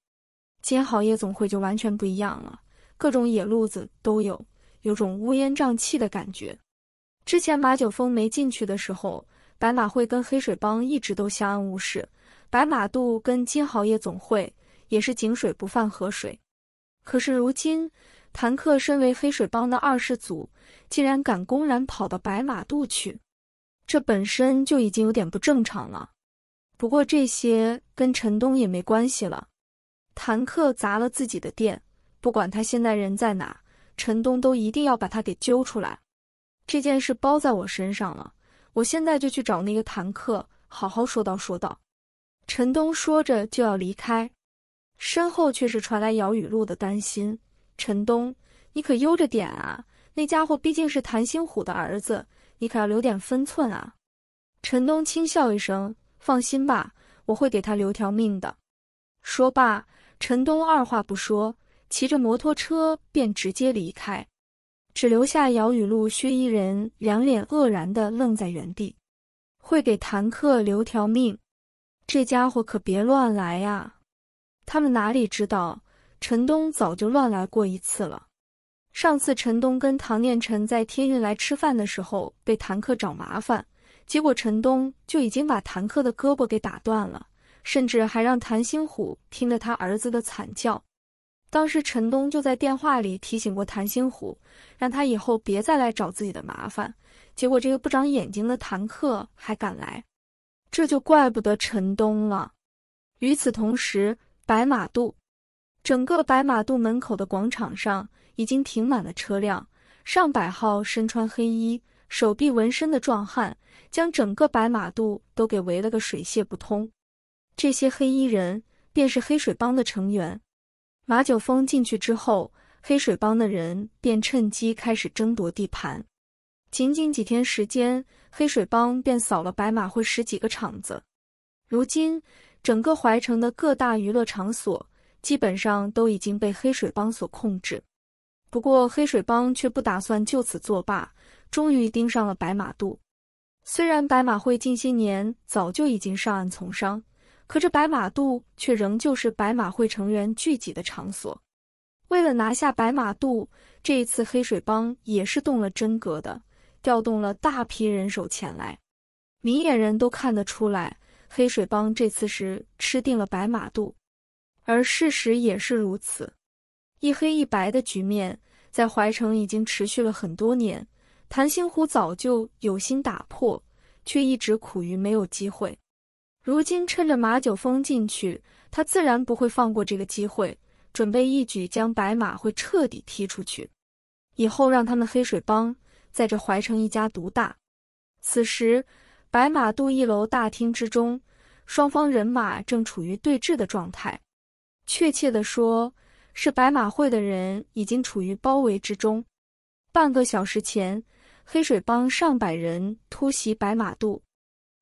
金豪夜总会就完全不一样了，各种野路子都有，有种乌烟瘴气的感觉。之前马九峰没进去的时候，白马会跟黑水帮一直都相安无事，白马渡跟金豪夜总会也是井水不犯河水。可是如今，谭克身为黑水帮的二世祖，竟然敢公然跑到白马渡去。这本身就已经有点不正常了，不过这些跟陈东也没关系了。谭克砸了自己的店，不管他现在人在哪，陈东都一定要把他给揪出来。这件事包在我身上了，我现在就去找那个谭克，好好说道说道。陈东说着就要离开，身后却是传来姚雨露的担心：“陈东，你可悠着点啊，那家伙毕竟是谭星虎的儿子。”你可要留点分寸啊！陈东轻笑一声：“放心吧，我会给他留条命的。”说罢，陈东二话不说，骑着摩托车便直接离开，只留下姚雨露、薛依人两脸愕然的愣在原地。会给谭克留条命，这家伙可别乱来呀！他们哪里知道，陈东早就乱来过一次了。上次陈东跟唐念辰在天运来吃饭的时候，被谭克找麻烦，结果陈东就已经把谭克的胳膊给打断了，甚至还让谭星虎听着他儿子的惨叫。当时陈东就在电话里提醒过谭星虎，让他以后别再来找自己的麻烦。结果这个不长眼睛的谭克还敢来，这就怪不得陈东了。与此同时，白马渡，整个白马渡门口的广场上。已经停满了车辆，上百号身穿黑衣、手臂纹身的壮汉将整个白马渡都给围了个水泄不通。这些黑衣人便是黑水帮的成员。马九峰进去之后，黑水帮的人便趁机开始争夺地盘。仅仅几天时间，黑水帮便扫了白马会十几个场子。如今，整个淮城的各大娱乐场所基本上都已经被黑水帮所控制。不过，黑水帮却不打算就此作罢，终于盯上了白马渡。虽然白马会近些年早就已经上岸从商，可这白马渡却仍旧是白马会成员聚集的场所。为了拿下白马渡，这一次黑水帮也是动了真格的，调动了大批人手前来。明眼人都看得出来，黑水帮这次是吃定了白马渡，而事实也是如此。一黑一白的局面在淮城已经持续了很多年，谭兴虎早就有心打破，却一直苦于没有机会。如今趁着马九峰进去，他自然不会放过这个机会，准备一举将白马会彻底踢出去，以后让他们黑水帮在这淮城一家独大。此时，白马渡一楼大厅之中，双方人马正处于对峙的状态，确切地说。是白马会的人已经处于包围之中。半个小时前，黑水帮上百人突袭白马渡。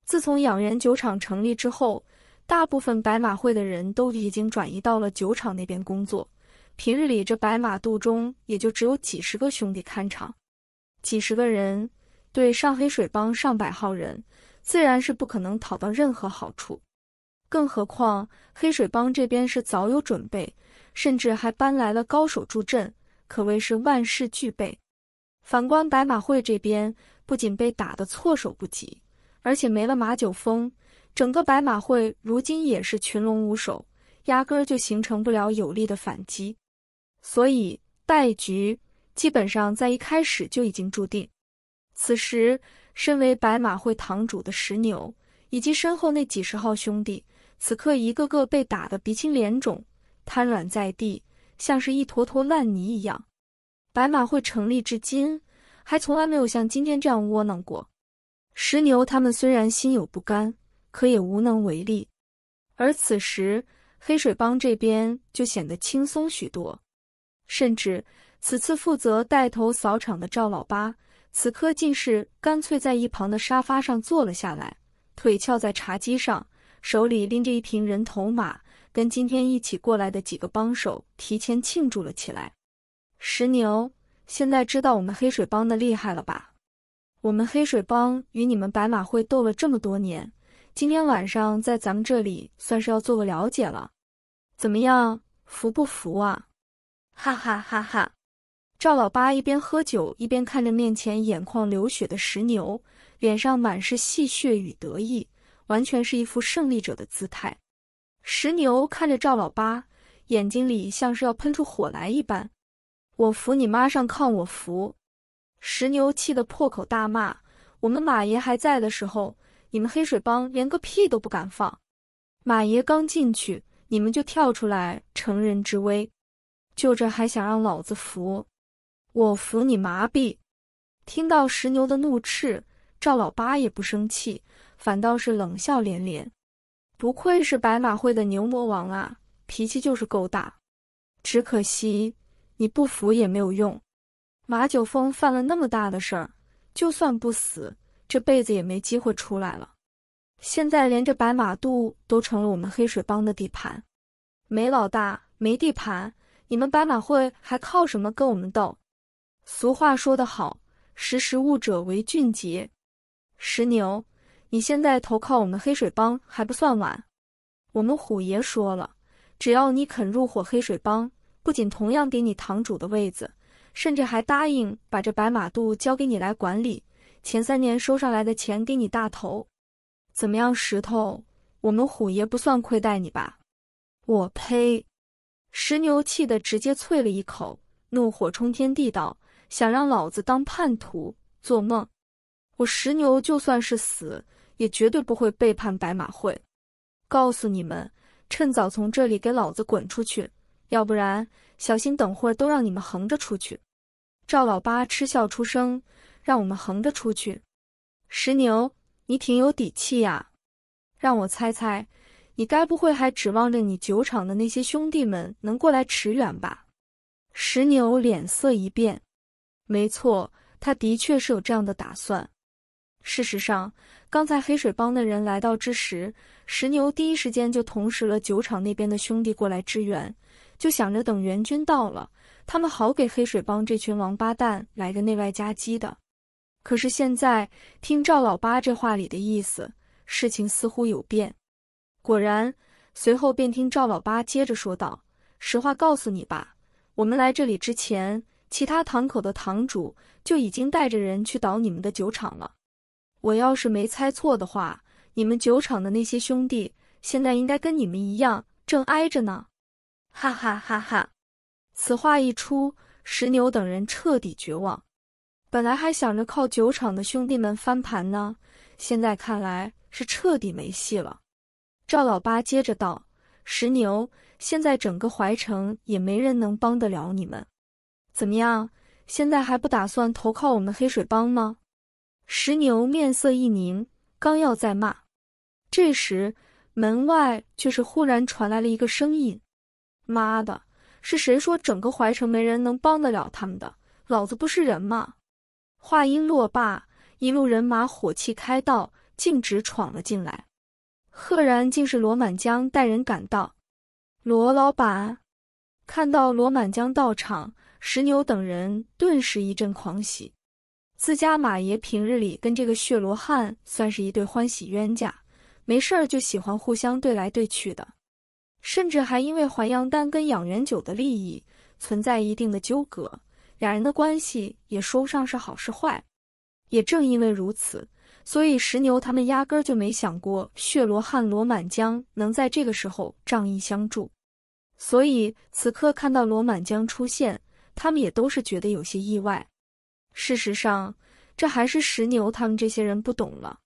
自从养元酒厂成立之后，大部分白马会的人都已经转移到了酒厂那边工作。平日里，这白马渡中也就只有几十个兄弟看场，几十个人对上黑水帮上百号人，自然是不可能讨到任何好处。更何况，黑水帮这边是早有准备。甚至还搬来了高手助阵，可谓是万事俱备。反观白马会这边，不仅被打得措手不及，而且没了马九峰，整个白马会如今也是群龙无首，压根就形成不了有力的反击。所以败局基本上在一开始就已经注定。此时，身为白马会堂主的石牛，以及身后那几十号兄弟，此刻一个个被打得鼻青脸肿。瘫软在地，像是一坨坨烂泥一样。白马会成立至今，还从来没有像今天这样窝囊过。石牛他们虽然心有不甘，可也无能为力。而此时，黑水帮这边就显得轻松许多。甚至，此次负责带头扫场的赵老八，此刻竟是干脆在一旁的沙发上坐了下来，腿翘在茶几上，手里拎着一瓶人头马。跟今天一起过来的几个帮手提前庆祝了起来。石牛，现在知道我们黑水帮的厉害了吧？我们黑水帮与你们白马会斗了这么多年，今天晚上在咱们这里算是要做个了解了。怎么样，服不服啊？哈哈哈哈！赵老八一边喝酒，一边看着面前眼眶流血的石牛，脸上满是戏谑与得意，完全是一副胜利者的姿态。石牛看着赵老八，眼睛里像是要喷出火来一般。我扶你妈上炕，我扶！石牛气得破口大骂：“我们马爷还在的时候，你们黑水帮连个屁都不敢放。马爷刚进去，你们就跳出来乘人之危，就这还想让老子扶？我扶你麻痹！”听到石牛的怒斥，赵老八也不生气，反倒是冷笑连连。不愧是白马会的牛魔王啊，脾气就是够大。只可惜你不服也没有用，马九峰犯了那么大的事儿，就算不死，这辈子也没机会出来了。现在连这白马渡都成了我们黑水帮的地盘，没老大没地盘，你们白马会还靠什么跟我们斗？俗话说得好，识时务者为俊杰，石牛。你现在投靠我们黑水帮还不算晚，我们虎爷说了，只要你肯入伙黑水帮，不仅同样给你堂主的位子，甚至还答应把这白马渡交给你来管理，前三年收上来的钱给你大头。怎么样，石头？我们虎爷不算亏待你吧？我呸！石牛气得直接啐了一口，怒火冲天地道：“想让老子当叛徒？做梦！我石牛就算是死。”也绝对不会背叛白马会。告诉你们，趁早从这里给老子滚出去，要不然小心等会儿都让你们横着出去。赵老八嗤笑出声，让我们横着出去。石牛，你挺有底气呀。让我猜猜，你该不会还指望着你酒厂的那些兄弟们能过来驰援吧？石牛脸色一变，没错，他的确是有这样的打算。事实上，刚才黑水帮的人来到之时，石牛第一时间就同时了酒厂那边的兄弟过来支援，就想着等援军到了，他们好给黑水帮这群王八蛋来个内外夹击的。可是现在听赵老八这话里的意思，事情似乎有变。果然，随后便听赵老八接着说道：“实话告诉你吧，我们来这里之前，其他堂口的堂主就已经带着人去捣你们的酒厂了。”我要是没猜错的话，你们酒厂的那些兄弟现在应该跟你们一样，正挨着呢。哈哈哈哈！此话一出，石牛等人彻底绝望。本来还想着靠酒厂的兄弟们翻盘呢，现在看来是彻底没戏了。赵老八接着道：“石牛，现在整个淮城也没人能帮得了你们。怎么样，现在还不打算投靠我们黑水帮吗？”石牛面色一凝，刚要再骂，这时门外却是忽然传来了一个声音：“妈的，是谁说整个淮城没人能帮得了他们的？老子不是人吗？”话音落罢，一路人马火气开道，径直闯了进来，赫然竟是罗满江带人赶到。罗老板看到罗满江到场，石牛等人顿时一阵狂喜。自家马爷平日里跟这个血罗汉算是一对欢喜冤家，没事儿就喜欢互相对来对去的，甚至还因为还阳丹跟养元酒的利益存在一定的纠葛，俩人的关系也说不上是好是坏。也正因为如此，所以石牛他们压根就没想过血罗汉罗满江能在这个时候仗义相助，所以此刻看到罗满江出现，他们也都是觉得有些意外。事实上，这还是石牛他们这些人不懂了。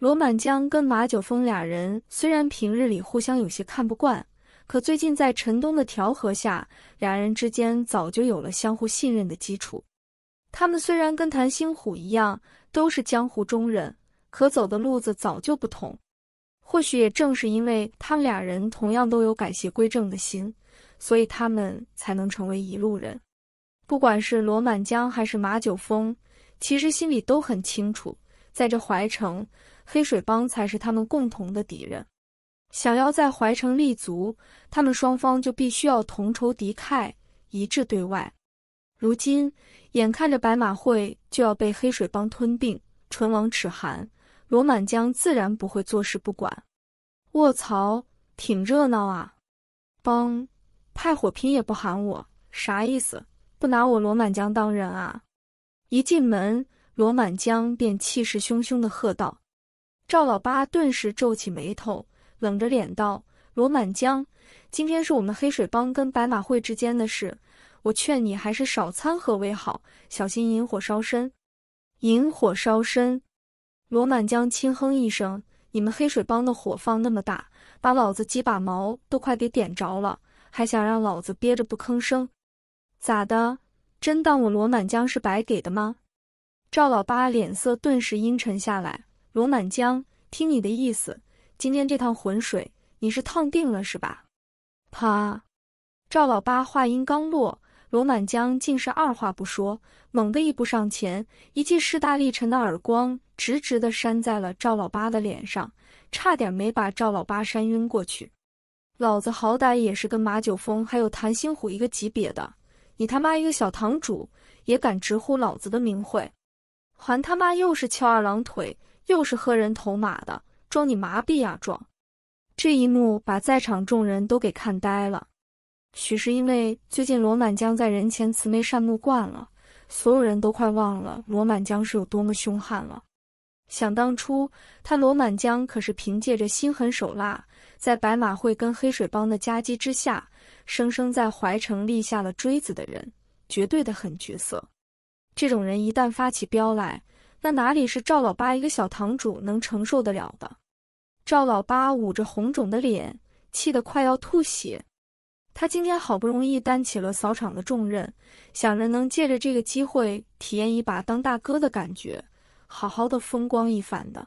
罗满江跟马九峰俩人虽然平日里互相有些看不惯，可最近在陈东的调和下，俩人之间早就有了相互信任的基础。他们虽然跟谭星虎一样都是江湖中人，可走的路子早就不同。或许也正是因为他们俩人同样都有改邪归正的心，所以他们才能成为一路人。不管是罗满江还是马九峰，其实心里都很清楚，在这淮城，黑水帮才是他们共同的敌人。想要在淮城立足，他们双方就必须要同仇敌忾，一致对外。如今眼看着白马会就要被黑水帮吞并，唇亡齿寒，罗满江自然不会坐视不管。卧槽，挺热闹啊！帮派火拼也不喊我，啥意思？不拿我罗满江当人啊！一进门，罗满江便气势汹汹地喝道：“赵老八，顿时皱起眉头，冷着脸道：‘罗满江，今天是我们黑水帮跟白马会之间的事，我劝你还是少掺和为好，小心引火烧身。’引火烧身！”罗满江轻哼一声：“你们黑水帮的火放那么大，把老子几把毛都快给点着了，还想让老子憋着不吭声？”咋的？真当我罗满江是白给的吗？赵老八脸色顿时阴沉下来。罗满江，听你的意思，今天这趟浑水你是烫定了是吧？啪！赵老八话音刚落，罗满江竟是二话不说，猛地一步上前，一记势大力沉的耳光，直直的扇在了赵老八的脸上，差点没把赵老八扇晕过去。老子好歹也是跟马九峰还有谭兴虎一个级别的。你他妈一个小堂主也敢直呼老子的名讳？还他妈又是翘二郎腿，又是喝人头马的，装你麻痹啊！装！这一幕把在场众人都给看呆了。许是因为最近罗满江在人前慈眉善目惯了，所有人都快忘了罗满江是有多么凶悍了。想当初，他罗满江可是凭借着心狠手辣，在白马会跟黑水帮的夹击之下。生生在淮城立下了锥子的人，绝对的狠角色。这种人一旦发起飙来，那哪里是赵老八一个小堂主能承受得了的？赵老八捂着红肿的脸，气得快要吐血。他今天好不容易担起了扫场的重任，想着能借着这个机会体验一把当大哥的感觉，好好的风光一番的。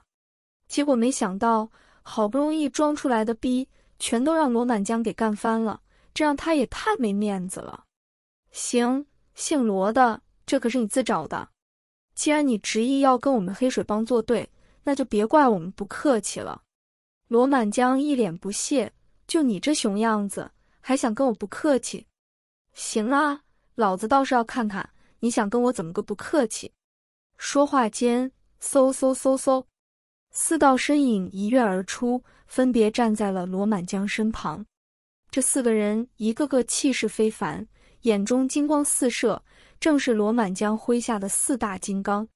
结果没想到，好不容易装出来的逼，全都让罗满江给干翻了。这让他也太没面子了。行，姓罗的，这可是你自找的。既然你执意要跟我们黑水帮作对，那就别怪我们不客气了。罗满江一脸不屑，就你这熊样子，还想跟我不客气？行啊，老子倒是要看看你想跟我怎么个不客气。说话间，嗖嗖嗖嗖，四道身影一跃而出，分别站在了罗满江身旁。这四个人一个个气势非凡，眼中金光四射，正是罗满江麾下的四大金刚。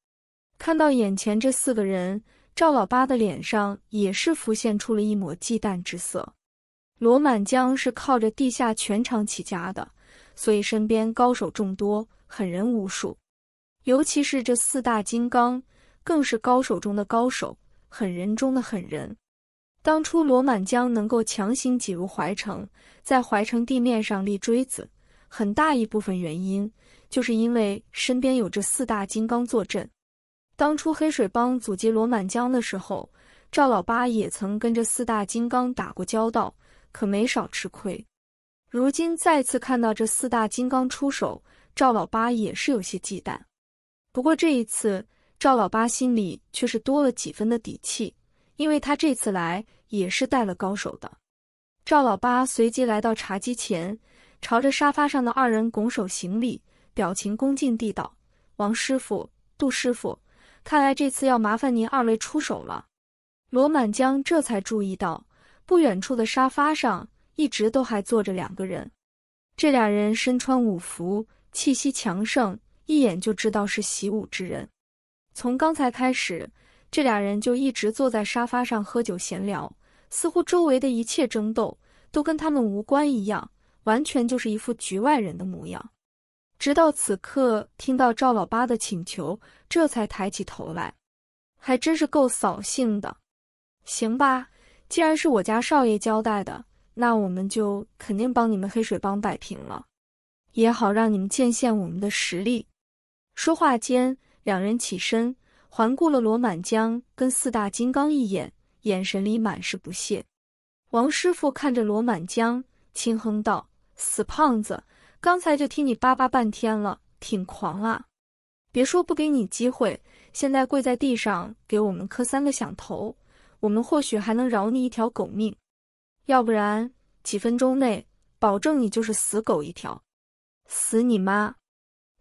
看到眼前这四个人，赵老八的脸上也是浮现出了一抹忌惮之色。罗满江是靠着地下拳场起家的，所以身边高手众多，狠人无数。尤其是这四大金刚，更是高手中的高手，狠人中的狠人。当初罗满江能够强行挤入怀城，在怀城地面上立锥子，很大一部分原因就是因为身边有这四大金刚坐镇。当初黑水帮阻击罗满江的时候，赵老八也曾跟这四大金刚打过交道，可没少吃亏。如今再次看到这四大金刚出手，赵老八也是有些忌惮。不过这一次，赵老八心里却是多了几分的底气。因为他这次来也是带了高手的。赵老八随即来到茶几前，朝着沙发上的二人拱手行礼，表情恭敬地道：“王师傅、杜师傅，看来这次要麻烦您二位出手了。”罗满江这才注意到，不远处的沙发上一直都还坐着两个人。这俩人身穿武服，气息强盛，一眼就知道是习武之人。从刚才开始。这俩人就一直坐在沙发上喝酒闲聊，似乎周围的一切争斗都跟他们无关一样，完全就是一副局外人的模样。直到此刻听到赵老八的请求，这才抬起头来，还真是够扫兴的。行吧，既然是我家少爷交代的，那我们就肯定帮你们黑水帮摆平了，也好让你们见见我们的实力。说话间，两人起身。环顾了罗满江跟四大金刚一眼，眼神里满是不屑。王师傅看着罗满江，轻哼道：“死胖子，刚才就听你叭叭半天了，挺狂啊！别说不给你机会，现在跪在地上给我们磕三个响头，我们或许还能饶你一条狗命。要不然，几分钟内，保证你就是死狗一条！死你妈！”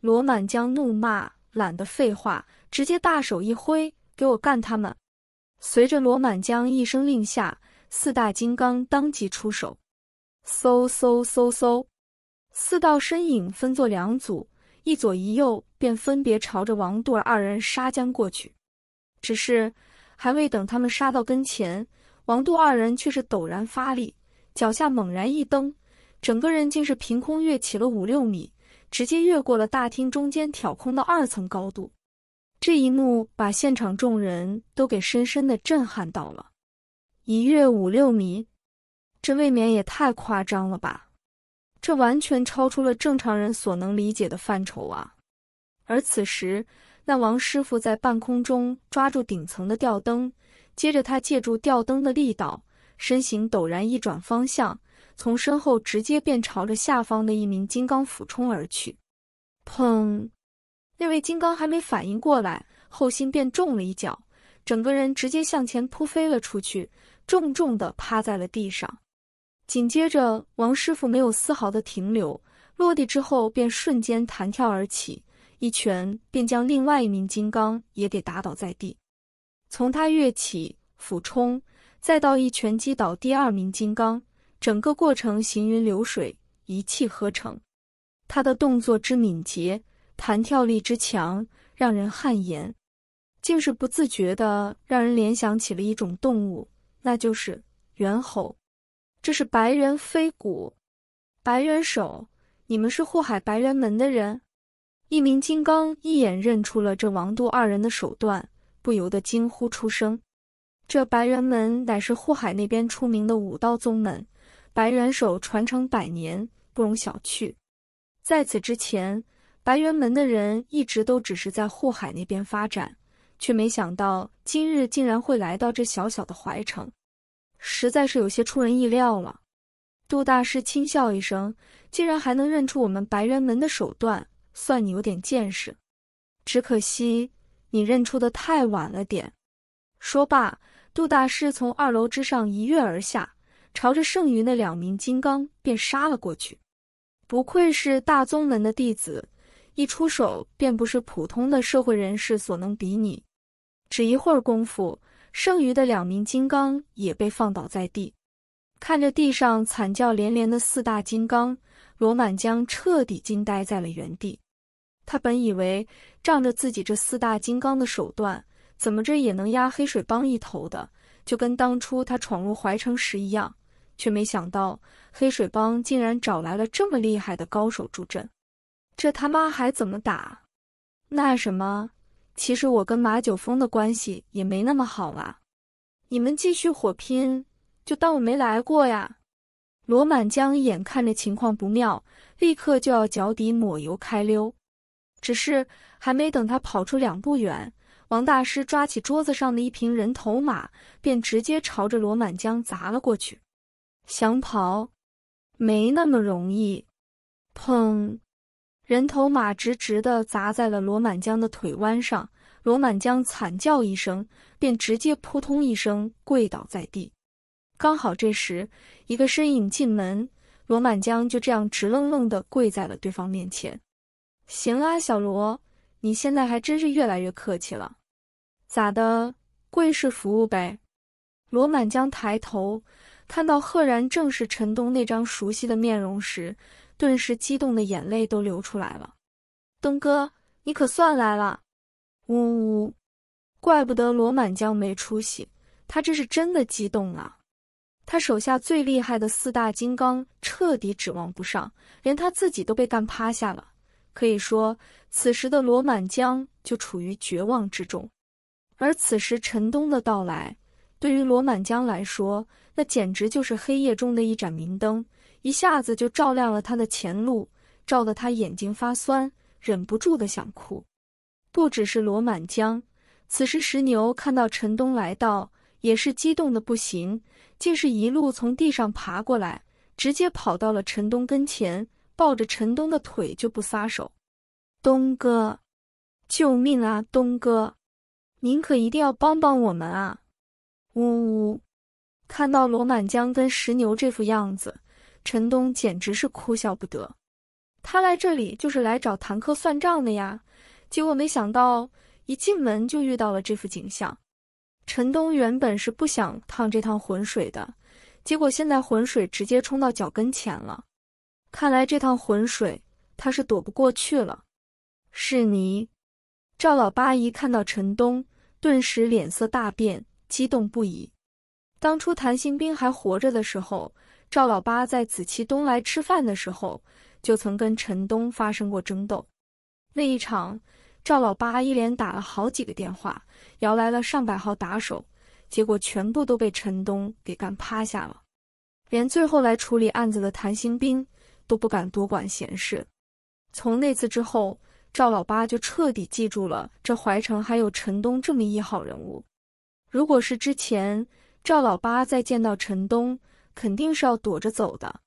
罗满江怒骂，懒得废话。直接大手一挥，给我干他们！随着罗满江一声令下，四大金刚当即出手，嗖嗖嗖嗖，四道身影分作两组，一左一右，便分别朝着王杜二人杀将过去。只是还未等他们杀到跟前，王杜二人却是陡然发力，脚下猛然一蹬，整个人竟是凭空跃起了五六米，直接越过了大厅中间挑空的二层高度。这一幕把现场众人都给深深的震撼到了，一跃五六米，这未免也太夸张了吧？这完全超出了正常人所能理解的范畴啊！而此时，那王师傅在半空中抓住顶层的吊灯，接着他借助吊灯的力道，身形陡然一转方向，从身后直接便朝着下方的一名金刚俯冲而去，砰！那位金刚还没反应过来，后心便中了一脚，整个人直接向前扑飞了出去，重重的趴在了地上。紧接着，王师傅没有丝毫的停留，落地之后便瞬间弹跳而起，一拳便将另外一名金刚也给打倒在地。从他跃起、俯冲，再到一拳击倒第二名金刚，整个过程行云流水，一气呵成。他的动作之敏捷。弹跳力之强，让人汗颜，竟是不自觉的让人联想起了一种动物，那就是猿猴。这是白猿飞骨，白猿手，你们是护海白猿门的人？一名金刚一眼认出了这王渡二人的手段，不由得惊呼出声。这白猿门乃是护海那边出名的武道宗门，白猿手传承百年，不容小觑。在此之前。白猿门的人一直都只是在护海那边发展，却没想到今日竟然会来到这小小的淮城，实在是有些出人意料了。杜大师轻笑一声，竟然还能认出我们白猿门的手段，算你有点见识。只可惜你认出的太晚了点。说罢，杜大师从二楼之上一跃而下，朝着剩余那两名金刚便杀了过去。不愧是大宗门的弟子。一出手便不是普通的社会人士所能比拟，只一会儿功夫，剩余的两名金刚也被放倒在地。看着地上惨叫连连的四大金刚，罗满江彻底惊呆在了原地。他本以为仗着自己这四大金刚的手段，怎么着也能压黑水帮一头的，就跟当初他闯入怀城时一样，却没想到黑水帮竟然找来了这么厉害的高手助阵。这他妈还怎么打？那什么，其实我跟马九峰的关系也没那么好啦。你们继续火拼，就当我没来过呀。罗满江眼看着情况不妙，立刻就要脚底抹油开溜。只是还没等他跑出两步远，王大师抓起桌子上的一瓶人头马，便直接朝着罗满江砸了过去。想跑，没那么容易。砰！人头马直直的砸在了罗满江的腿弯上，罗满江惨叫一声，便直接扑通一声跪倒在地。刚好这时，一个身影进门，罗满江就这样直愣愣的跪在了对方面前。行啊，小罗，你现在还真是越来越客气了，咋的，跪式服务呗？罗满江抬头看到赫然正是陈东那张熟悉的面容时。顿时激动的眼泪都流出来了，东哥，你可算来了！呜呜，怪不得罗满江没出息，他这是真的激动啊！他手下最厉害的四大金刚彻底指望不上，连他自己都被干趴下了，可以说此时的罗满江就处于绝望之中。而此时陈东的到来，对于罗满江来说，那简直就是黑夜中的一盏明灯。一下子就照亮了他的前路，照得他眼睛发酸，忍不住的想哭。不只是罗满江，此时石牛看到陈东来到，也是激动的不行，竟是一路从地上爬过来，直接跑到了陈东跟前，抱着陈东的腿就不撒手。东哥，救命啊！东哥，您可一定要帮帮我们啊！呜呜，看到罗满江跟石牛这副样子。陈东简直是哭笑不得，他来这里就是来找谭克算账的呀，结果没想到一进门就遇到了这副景象。陈东原本是不想趟这趟浑水的，结果现在浑水直接冲到脚跟前了，看来这趟浑水他是躲不过去了。是你，赵老八一看到陈东，顿时脸色大变，激动不已。当初谭新兵还活着的时候。赵老八在紫气东来吃饭的时候，就曾跟陈东发生过争斗。那一场，赵老八一连打了好几个电话，摇来了上百号打手，结果全部都被陈东给干趴下了，连最后来处理案子的谭新兵都不敢多管闲事。从那次之后，赵老八就彻底记住了这怀城还有陈东这么一号人物。如果是之前，赵老八再见到陈东。肯定是要躲着走的，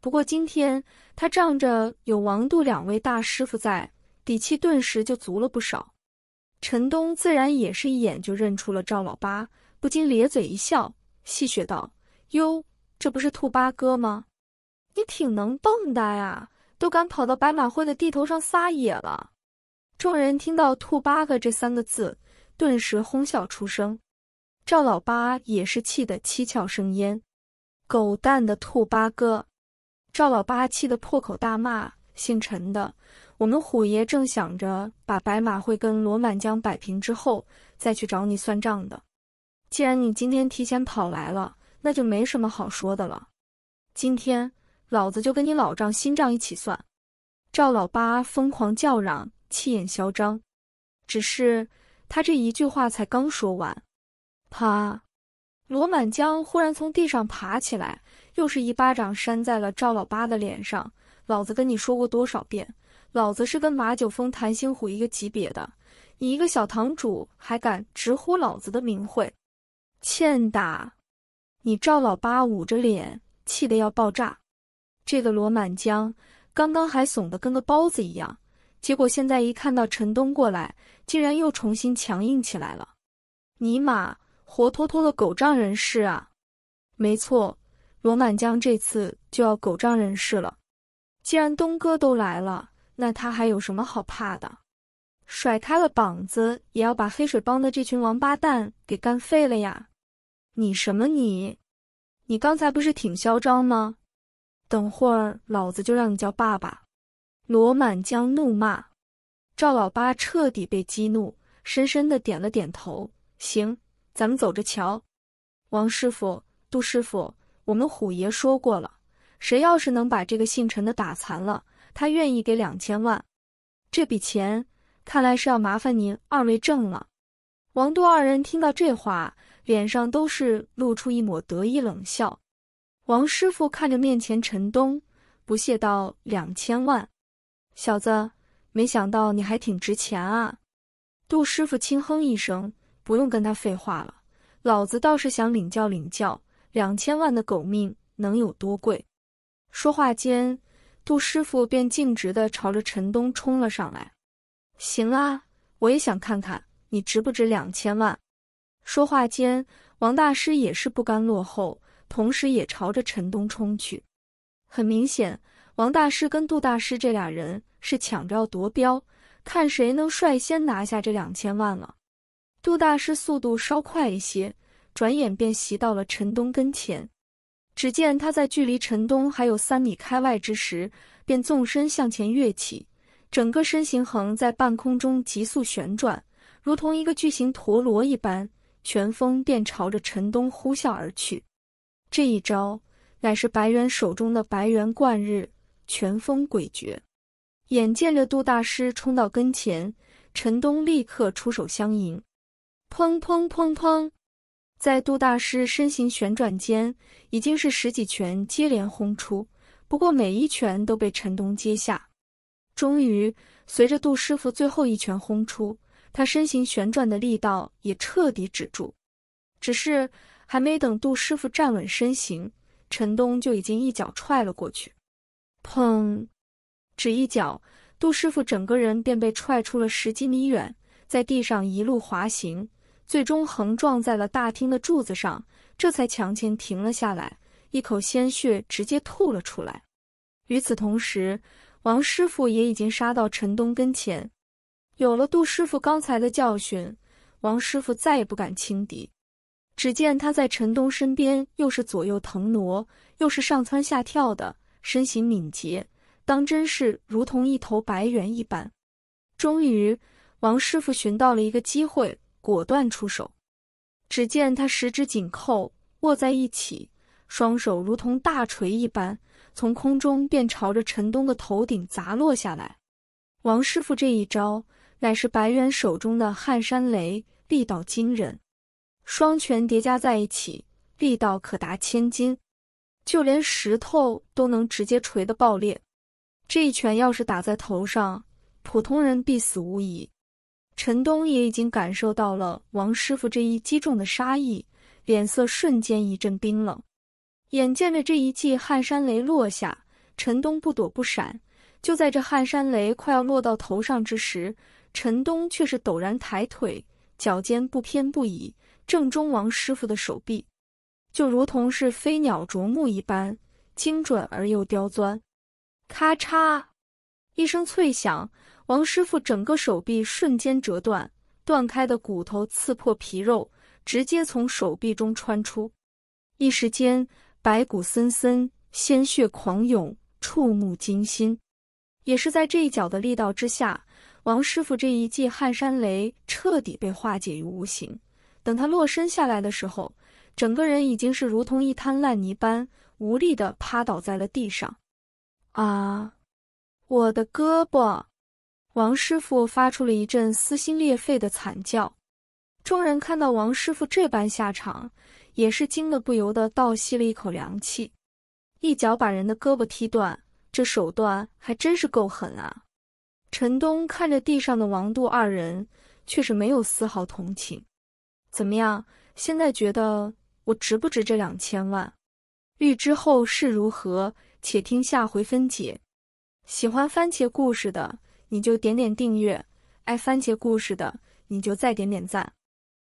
不过今天他仗着有王杜两位大师傅在，底气顿时就足了不少。陈东自然也是一眼就认出了赵老八，不禁咧嘴一笑，戏谑道：“哟，这不是兔八哥吗？你挺能蹦的呀，都敢跑到白马会的地头上撒野了。”众人听到“兔八哥”这三个字，顿时哄笑出声。赵老八也是气得七窍生烟。狗蛋的兔八哥，赵老八气得破口大骂：“姓陈的，我们虎爷正想着把白马会跟罗满江摆平之后再去找你算账的。既然你今天提前跑来了，那就没什么好说的了。今天老子就跟你老账新账一起算！”赵老八疯狂叫嚷，气焰嚣张。只是他这一句话才刚说完，啪！罗满江忽然从地上爬起来，又是一巴掌扇在了赵老八的脸上。老子跟你说过多少遍，老子是跟马九峰、谭星虎一个级别的，你一个小堂主还敢直呼老子的名讳，欠打！你赵老八捂着脸，气得要爆炸。这个罗满江刚刚还怂得跟个包子一样，结果现在一看到陈东过来，竟然又重新强硬起来了。尼玛！活脱脱的狗仗人势啊！没错，罗满江这次就要狗仗人势了。既然东哥都来了，那他还有什么好怕的？甩开了膀子，也要把黑水帮的这群王八蛋给干废了呀！你什么你？你刚才不是挺嚣张吗？等会儿老子就让你叫爸爸！罗满江怒骂。赵老八彻底被激怒，深深的点了点头。行。咱们走着瞧，王师傅、杜师傅，我们虎爷说过了，谁要是能把这个姓陈的打残了，他愿意给两千万。这笔钱看来是要麻烦您二位挣了。王杜二人听到这话，脸上都是露出一抹得意冷笑。王师傅看着面前陈东，不屑道：“两千万，小子，没想到你还挺值钱啊。”杜师傅轻哼一声。不用跟他废话了，老子倒是想领教领教，两千万的狗命能有多贵？说话间，杜师傅便径直的朝着陈东冲了上来。行啊，我也想看看你值不值两千万。说话间，王大师也是不甘落后，同时也朝着陈东冲去。很明显，王大师跟杜大师这俩人是抢着要夺标，看谁能率先拿下这两千万了。杜大师速度稍快一些，转眼便袭到了陈东跟前。只见他在距离陈东还有三米开外之时，便纵身向前跃起，整个身形横在半空中急速旋转，如同一个巨型陀螺一般，拳风便朝着陈东呼啸而去。这一招乃是白猿手中的白猿贯日拳风诡谲。眼见着杜大师冲到跟前，陈东立刻出手相迎。砰砰砰砰，在杜大师身形旋转间，已经是十几拳接连轰出。不过每一拳都被陈东接下。终于，随着杜师傅最后一拳轰出，他身形旋转的力道也彻底止住。只是还没等杜师傅站稳身形，陈东就已经一脚踹了过去。砰！只一脚，杜师傅整个人便被踹出了十几米远，在地上一路滑行。最终横撞在了大厅的柱子上，这才强行停了下来，一口鲜血直接吐了出来。与此同时，王师傅也已经杀到陈东跟前。有了杜师傅刚才的教训，王师傅再也不敢轻敌。只见他在陈东身边又是左右腾挪，又是上蹿下跳的，身形敏捷，当真是如同一头白猿一般。终于，王师傅寻到了一个机会。果断出手，只见他十指紧扣，握在一起，双手如同大锤一般，从空中便朝着陈东的头顶砸落下来。王师傅这一招乃是白猿手中的撼山雷，力道惊人，双拳叠加在一起，力道可达千斤，就连石头都能直接锤得爆裂。这一拳要是打在头上，普通人必死无疑。陈东也已经感受到了王师傅这一击中的杀意，脸色瞬间一阵冰冷。眼见着这一记撼山雷落下，陈东不躲不闪。就在这撼山雷快要落到头上之时，陈东却是陡然抬腿，脚尖不偏不倚，正中王师傅的手臂，就如同是飞鸟啄木一般，精准而又刁钻。咔嚓一声脆响。王师傅整个手臂瞬间折断，断开的骨头刺破皮肉，直接从手臂中穿出。一时间，白骨森森，鲜血狂涌，触目惊心。也是在这一脚的力道之下，王师傅这一记撼山雷彻底被化解于无形。等他落身下来的时候，整个人已经是如同一滩烂泥般无力地趴倒在了地上。啊，我的胳膊！王师傅发出了一阵撕心裂肺的惨叫，众人看到王师傅这般下场，也是惊得不由得倒吸了一口凉气。一脚把人的胳膊踢断，这手段还真是够狠啊！陈东看着地上的王杜二人，却是没有丝毫同情。怎么样，现在觉得我值不值这两千万？欲知后事如何，且听下回分解。喜欢番茄故事的。你就点点订阅，爱番茄故事的你就再点点赞。